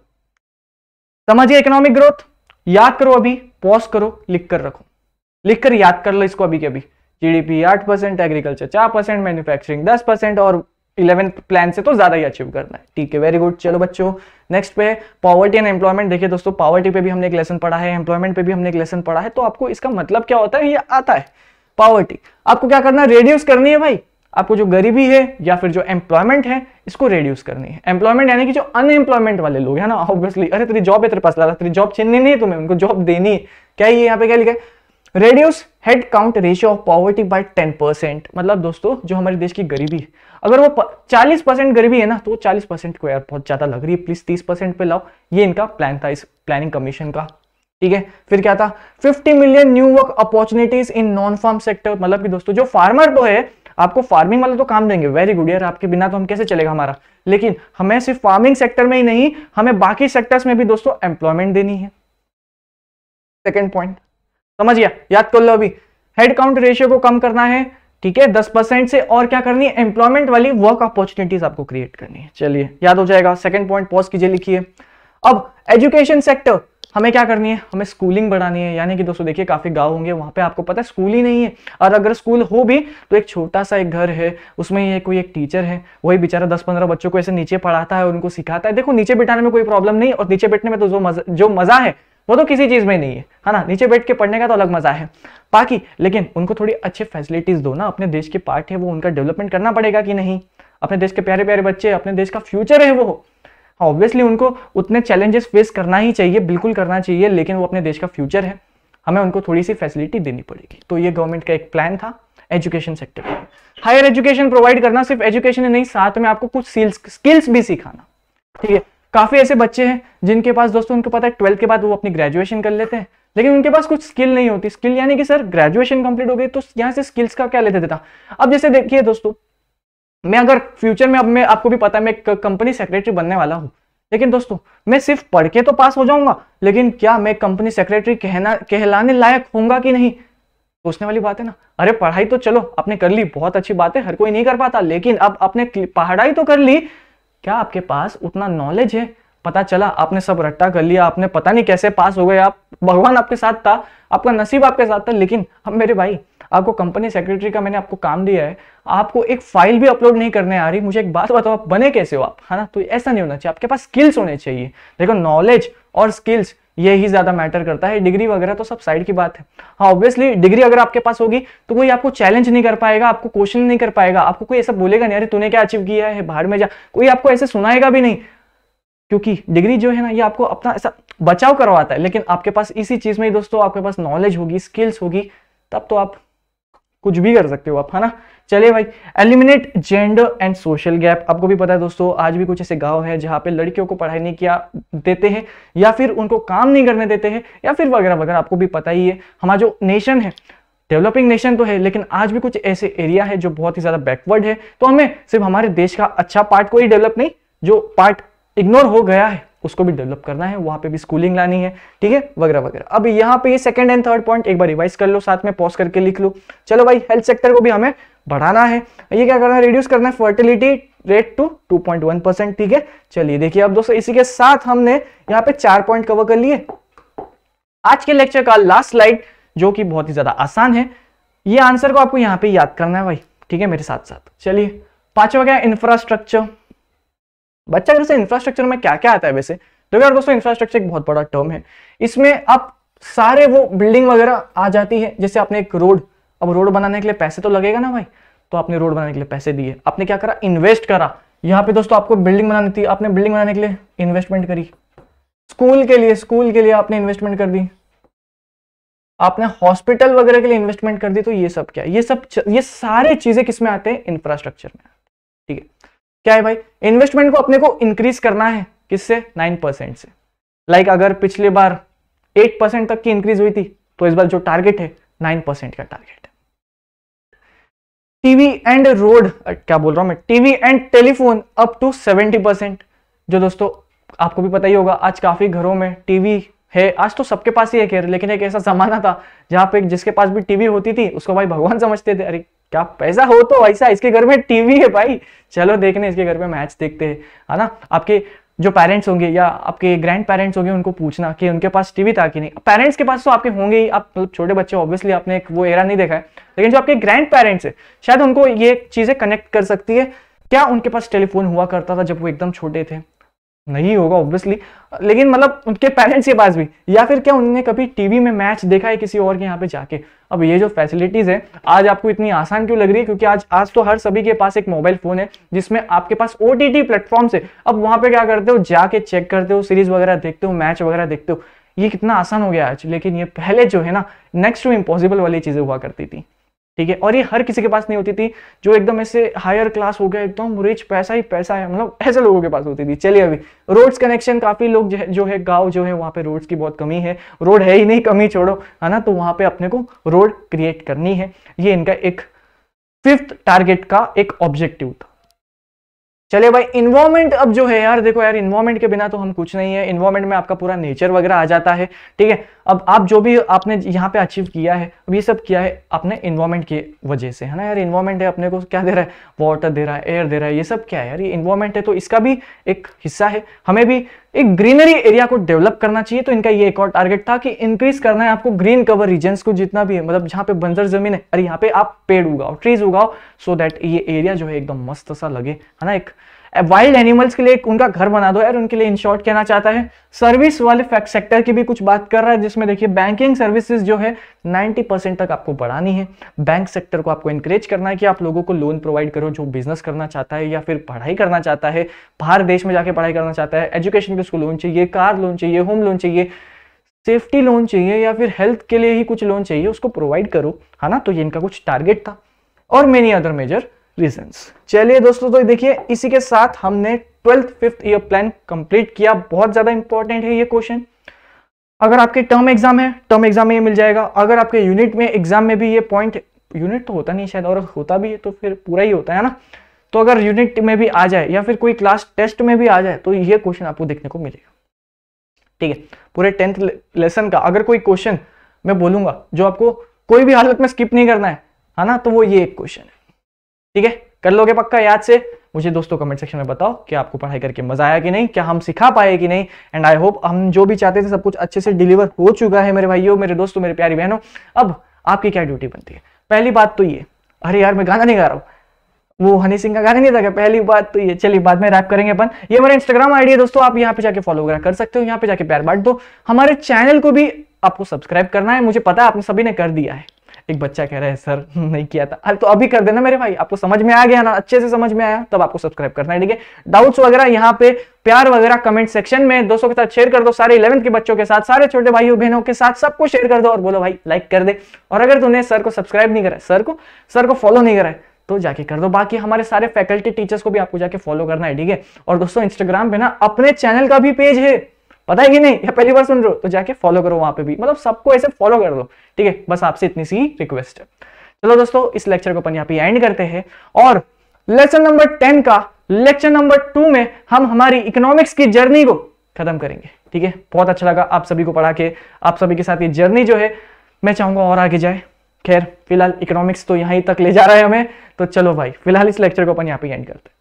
समझिए इकोनॉमिक ग्रोथ याद करो अभी पॉज करो लिख कर रखो लिख कर याद कर लो इसको अभी के अभी GDP 8 percent agriculture 4 percent manufacturing 10 percent और 11 प्लान से तो ज्यादा ही अचीव करना है ठीक है वेरी गुड चलो बच्चों नेक्स्ट पे पॉवर्टी एंड एम्प्लॉयमेंट देखिए दोस्तों पॉवर्टी पे भी हमने एक लेसन पढ़ा है एम्प्लॉयमेंट पे भी हमने एक लेसन पढ़ा है तो आपको इसका मतलब क्या होता है ये आता है पॉवर्टी आपको क्या करना है रेड्यूस करनी है भाई आपको जो गरीबी है या फिर जो एम्प्लॉयमेंट है इसको रेड्यूस करनी है एम्प्लॉयमेंट यानी कि जो अनएम्प्लॉयमेंट वाले लोग है ना ऑब्वियसली अरे तेरी जॉब है तेरे पास ला तेरी जॉब छीननी नहीं है तुम्हें उनको जॉब देनी है क्या ये यहाँ पे क्या लिखा है reduce head count ratio of poverty by 10 percent मतलब दोस्तों जो हमारे देश की गरीबी है अगर वो 40 परसेंट गरीबी है ना तो 40 परसेंट को यार बहुत ज़्यादा लग रही है प्लीज़ 30 परसेंट पे लाओ ये इनका प्लान था इस प्लानिंग कमीशन का ठीक है फिर क्या था 50 million new work opportunities in non farm sector मतलब कि दोस्तों जो फार्मर तो है आपको फार्मिंग वाला तो काम देंगे वेरी गुड यार आपके बिना तो हम कैसे चलेगा हमारा लेकिन हमें सिर्फ फार्मिंग सेक्टर में ही नहीं हमें बाकी सेक्टर्स में भी दोस्तों एम्प्लॉयमेंट देनी है सेकेंड पॉइंट समझ गया याद कर लो अभी हेड काउंट रेशियो को कम करना है ठीक है दस परसेंट से और क्या करनी है एम्प्लॉयमेंट वाली वर्क अपॉर्चुनिटीज आपको क्रिएट करनी है चलिए याद हो जाएगा सेकंड पॉइंट पॉज कीजिए लिखिए अब एजुकेशन सेक्टर हमें क्या करनी है हमें स्कूलिंग बढ़ानी है यानी कि दोस्तों देखिए काफी गांव होंगे वहां पे आपको पता है स्कूल ही नहीं है और अगर स्कूल हो भी तो एक छोटा सा एक घर है उसमें ये कोई एक टीचर है वही बेचारा दस पंद्रह बच्चों को ऐसे नीचे पढ़ाता है उनको सिखाता है देखो नीचे बिठाने में कोई प्रॉब्लम नहीं और नीचे बैठने में तो जो मजा जो मजा है वो तो किसी चीज़ में नहीं है है ना नीचे बैठ के पढ़ने का तो अलग मज़ा है बाकी लेकिन उनको थोड़ी अच्छे फैसिलिटीज़ दो ना अपने देश के पार्ट है वो उनका डेवलपमेंट करना पड़ेगा कि नहीं अपने देश के प्यारे प्यारे बच्चे अपने देश का फ्यूचर है वो ऑब्वियसली उनको उतने चैलेंजेस फेस करना ही चाहिए बिल्कुल करना चाहिए लेकिन वो अपने देश का फ्यूचर है हमें उनको थोड़ी सी फैसिलिटी देनी पड़ेगी तो ये गवर्नमेंट का एक प्लान था एजुकेशन सेक्टर में हायर एजुकेशन प्रोवाइड करना सिर्फ एजुकेशन ही नहीं साथ में आपको कुछ स्किल्स भी सिखाना ठीक है काफ़ी ऐसे बच्चे हैं जिनके पास दोस्तों उनको पता है ट्वेल्थ के बाद वो अपनी ग्रेजुएशन कर लेते हैं लेकिन उनके पास कुछ स्किल नहीं होती स्किल यानी कि सर ग्रेजुएशन कंप्लीट हो गई तो यहाँ से स्किल्स का क्या लेते था अब जैसे देखिए दोस्तों मैं अगर फ्यूचर में अब मैं आपको भी पता है मैं कंपनी सेक्रेटरी बनने वाला हूँ लेकिन दोस्तों मैं सिर्फ पढ़ के तो पास हो जाऊंगा लेकिन क्या मैं कंपनी सेक्रेटरी कहना कहलाने लायक होऊंगा कि नहीं सोचने वाली बात है ना अरे पढ़ाई तो चलो आपने कर ली बहुत अच्छी बात है हर कोई नहीं कर पाता लेकिन अब आपने पढ़ाई तो कर ली क्या आपके पास उतना नॉलेज है पता चला आपने सब रट्टा कर लिया आपने पता नहीं कैसे पास हो गए आप भगवान आपके साथ था आपका नसीब आपके साथ था लेकिन अब मेरे भाई आपको कंपनी सेक्रेटरी का मैंने आपको काम दिया है आपको एक फाइल भी अपलोड नहीं करने आ रही मुझे एक बात बताओ आप बने कैसे हो आप है ना तो ऐसा नहीं होना चाहिए आपके पास स्किल्स होने चाहिए देखो नॉलेज और स्किल्स ये ही ज्यादा मैटर करता है डिग्री वगैरह तो सब साइड की बात है हाँ ऑब्वियसली डिग्री अगर आपके पास होगी तो कोई आपको चैलेंज नहीं कर पाएगा आपको क्वेश्चन नहीं कर पाएगा आपको कोई ऐसा बोलेगा नहीं अरे तूने क्या अचीव किया है बाहर में जा कोई आपको ऐसे सुनाएगा भी नहीं क्योंकि डिग्री जो है ना ये आपको अपना ऐसा बचाव करवाता है लेकिन आपके पास इसी चीज में ही दोस्तों आपके पास नॉलेज होगी स्किल्स होगी तब तो आप कुछ भी कर सकते हो आप है ना चलिए भाई eliminate gender and social gap आपको भी पता है दोस्तों आज भी कुछ ऐसे गांव है जहां पे लड़कियों को पढ़ाई नहीं किया देते हैं या फिर उनको काम नहीं करने देते हैं या फिर वगैरह वगैरह आपको भी पता ही है हमारा जो नेशन है डेवलपिंग नेशन तो है लेकिन आज भी कुछ ऐसे एरिया है जो बहुत ही ज्यादा बैकवर्ड है तो हमें सिर्फ हमारे देश का अच्छा पार्ट को ही डेवलप नहीं जो पार्ट इग्नोर हो गया है उसको भी डेवलप करना है वहां पे भी स्कूलिंग लानी है ठीक है वगैरह वगैरह अब यहाँ पे ये सेकंड एंड थर्ड पॉइंट एक बार रिवाइज कर लो साथ में पॉज करके लिख लो चलो भाई हेल्थ सेक्टर को भी हमें बढ़ाना है ये क्या करना है रिड्यूस करना है फर्टिलिटी रेट टू 2.1 परसेंट ठीक है चलिए देखिए अब दोस्तों इसी के साथ हमने यहाँ पे चार पॉइंट कवर कर लिए आज के लेक्चर का लास्ट स्लाइड जो कि बहुत ही ज्यादा आसान है ये आंसर को आपको यहाँ पे याद करना है भाई ठीक है मेरे साथ साथ चलिए पांचवा क्या इंफ्रास्ट्रक्चर बच्चा जैसे इंफ्रास्ट्रक्चर में क्या क्या आता है वैसे तो यार दोस्तों इंफ्रास्ट्रक्चर एक बहुत बड़ा टर्म है इसमें आप सारे वो बिल्डिंग वगैरह आ जाती है जैसे आपने एक रोड अब रोड बनाने के लिए पैसे तो लगेगा ना भाई तो आपने रोड बनाने के लिए पैसे दिए आपने क्या करा इन्वेस्ट करा यहाँ पे दोस्तों आपको बिल्डिंग बनानी थी आपने बिल्डिंग बनाने के लिए इन्वेस्टमेंट करी स्कूल के लिए स्कूल के लिए आपने इन्वेस्टमेंट कर दी आपने हॉस्पिटल वगैरह के लिए इन्वेस्टमेंट कर दी तो ये सब क्या ये सब ये सारे चीजें किसमें आते हैं इंफ्रास्ट्रक्चर में ठीक है क्या है भाई इन्वेस्टमेंट को अपने को इंक्रीज करना है किससे नाइन परसेंट से लाइक like अगर पिछले बार एट परसेंट तक की इंक्रीज हुई थी तो इस बार जो टारगेट है नाइन परसेंट का टारगेट है टीवी एंड रोड क्या बोल रहा हूं मैं TV and telephone up to seventy percent जो दोस्तों आपको भी पता ही होगा आज काफी घरों में टीवी है आज तो सबके पास ही है खैर लेकिन एक ऐसा जमाना था जहाँ पे जिसके पास भी टीवी होती थी उसको भाई भगवान समझते थे अरे क्या पैसा हो तो ऐसा इसके घर में टीवी है भाई चलो देखने इसके घर में मैच देखते हैं है ना आपके जो पेरेंट्स होंगे या आपके ग्रैंड पेरेंट्स होंगे उनको पूछना कि उनके पास टीवी था कि नहीं पेरेंट्स के पास तो आपके होंगे ही आप मतलब छोटे बच्चे ऑब्वियसली आपने वो एरा नहीं देखा है लेकिन जो आपके ग्रैंड पेरेंट्स है शायद उनको ये चीज़ें कनेक्ट कर सकती है क्या उनके पास टेलीफोन हुआ करता था जब वो एकदम छोटे थे नहीं होगा ऑब्वियसली लेकिन मतलब उनके पेरेंट्स के पास भी या फिर क्या उन्होंने कभी टीवी में मैच देखा है किसी और के यहाँ पे जाके अब ये जो फैसिलिटीज़ है आज आपको इतनी आसान क्यों लग रही है क्योंकि आज आज तो हर सभी के पास एक मोबाइल फ़ोन है जिसमें आपके पास ओ टी टी प्लेटफॉर्म है अब वहां पे क्या करते हो जाके चेक करते हो सीरीज वगैरह देखते हो मैच वगैरह देखते हो ये कितना आसान हो गया आज लेकिन ये पहले जो है ना नेक्स्ट टू इम्पॉसिबल वाली चीज़ें हुआ करती थी ठीक है और ये हर किसी के पास नहीं होती थी जो एकदम ऐसे हायर क्लास हो गया एकदम रिच पैसा ही पैसा है मतलब ऐसे लोगों के पास होती थी चलिए अभी रोड्स कनेक्शन काफी लोग जो है गांव जो है वहां पे रोड्स की बहुत कमी है रोड है ही नहीं कमी छोड़ो है ना तो वहां पे अपने को रोड क्रिएट करनी है ये इनका एक फिफ्थ टारगेट का एक ऑब्जेक्टिव था चलिए भाई इन्वायरमेंट अब जो है यार देखो यार इन्वायरमेंट के बिना तो हम कुछ नहीं है इन्वायरमेंट में आपका पूरा नेचर वगैरह आ जाता है ठीक है अब आप जो भी आपने यहाँ पे अचीव किया है अब ये सब किया है आपने इन्वायरमेंट की वजह से है ना यार इन्वायरमेंट है अपने को क्या दे रहा है वाटर दे रहा है एयर दे रहा है ये सब क्या है यार ये इन्वायरमेंट है तो इसका भी एक हिस्सा है हमें भी एक ग्रीनरी एरिया को डेवलप करना चाहिए तो इनका ये एक और टारगेट था कि इंक्रीज करना है आपको ग्रीन कवर रीजन को जितना भी है मतलब जहां पे बंजर जमीन है अरे यहाँ पे आप पेड़ उगाओ ट्रीज उगाओ सो so दैट ये एरिया जो है एकदम मस्त सा लगे है ना एक वाइल्ड एनिमल्स के लिए उनका घर बना दो यार उनके लिए शॉर्ट कहना चाहता है सर्विस वाले सेक्टर की भी कुछ बात कर रहा है जिसमें देखिए बैंकिंग सर्विसेज जो है 90 परसेंट तक आपको बढ़ानी है बैंक सेक्टर को आपको इंकरेज करना है कि आप लोगों को लोन प्रोवाइड करो जो बिजनेस करना चाहता है या फिर पढ़ाई करना चाहता है बाहर देश में जाके पढ़ाई करना चाहता है एजुकेशन के उसको लोन चाहिए कार लोन चाहिए होम लोन चाहिए सेफ्टी लोन चाहिए या फिर हेल्थ के लिए ही कुछ लोन चाहिए उसको प्रोवाइड करो है हाँ ना तो ये इनका कुछ टारगेट था और मेनी अदर मेजर रीजंस चलिए दोस्तों तो देखिए इसी के साथ हमने twelfth fifth year plan complete किया बहुत ज्यादा इंपॉर्टेंट है ये क्वेश्चन अगर आपके टर्म एग्जाम है टर्म एग्जाम में ये मिल जाएगा अगर आपके यूनिट में एग्जाम में भी ये पॉइंट यूनिट तो होता नहीं शायद और होता भी है तो फिर पूरा ही होता है ना तो अगर यूनिट में भी आ जाए या फिर कोई क्लास टेस्ट में भी आ जाए तो ये क्वेश्चन आपको देखने को मिलेगा ठीक है पूरे टेंथ लेसन का अगर कोई क्वेश्चन मैं बोलूंगा जो आपको कोई भी हालत में स्किप नहीं करना है है ना तो वो ये एक क्वेश्चन है ठीक है कर लोगे पक्का याद से मुझे दोस्तों कमेंट सेक्शन में बताओ कि आपको पढ़ाई करके मजा आया कि नहीं क्या हम सिखा पाए कि नहीं एंड आई होप हम जो भी चाहते थे सब कुछ अच्छे से डिलीवर हो चुका है मेरे भाइयों मेरे दोस्तों मेरे प्यारी बहनों अब आपकी क्या ड्यूटी बनती है पहली बात तो ये अरे यार मैं गाना नहीं गा रहा हूँ वो हनी सिंह का गाना नहीं था पहली बात तो ये चलिए बाद में रैप करेंगे अपन ये मेरा इंस्टाग्राम आईडी है दोस्तों आप यहाँ पे जाके फॉलो वगैरह कर सकते हो यहाँ पे जाके प्यार बांट दो हमारे चैनल को भी आपको सब्सक्राइब करना है मुझे पता है आपने सभी ने कर दिया है एक बच्चा कह रहा है सर नहीं किया था अरे तो अभी कर देना मेरे भाई आपको समझ में आ गया ना अच्छे से समझ में आया तब आपको सब्सक्राइब करना है ठीक है डाउट्स वगैरह यहाँ पे प्यार वगैरह कमेंट सेक्शन में दोस्तों के साथ शेयर कर दो सारे इलेवंथ के बच्चों के साथ सारे छोटे भाइयों बहनों के साथ सबको शेयर कर दो और बोलो भाई लाइक कर दे और अगर तुमने सर को सब्सक्राइब नहीं करा सर को सर को फॉलो नहीं करा तो जाके कर दो बाकी हमारे सारे फैकल्टी टीचर्स को भी आपको जाके फॉलो करना है ठीक है और दोस्तों इंस्टाग्राम पे ना अपने चैनल का भी पेज है पता है कि नहीं या पहली बार सुन रहे हो तो जाके फॉलो करो वहां पे भी मतलब सबको ऐसे फॉलो कर दो ठीक है बस आपसे इतनी सी रिक्वेस्ट है चलो दोस्तों इस लेक्चर को अपन यहाँ पे एंड करते हैं और लेक्चर नंबर टेन का लेक्चर नंबर टू में हम हमारी इकोनॉमिक्स की जर्नी को खत्म करेंगे ठीक है बहुत अच्छा लगा आप सभी को पढ़ा के आप सभी के साथ ये जर्नी जो है मैं चाहूंगा और आगे जाए खैर फिलहाल इकोनॉमिक्स तो यहाँ तक ले जा रहा है हमें तो चलो भाई फिलहाल इस लेक्चर को अपन यहाँ पे एंड करते हैं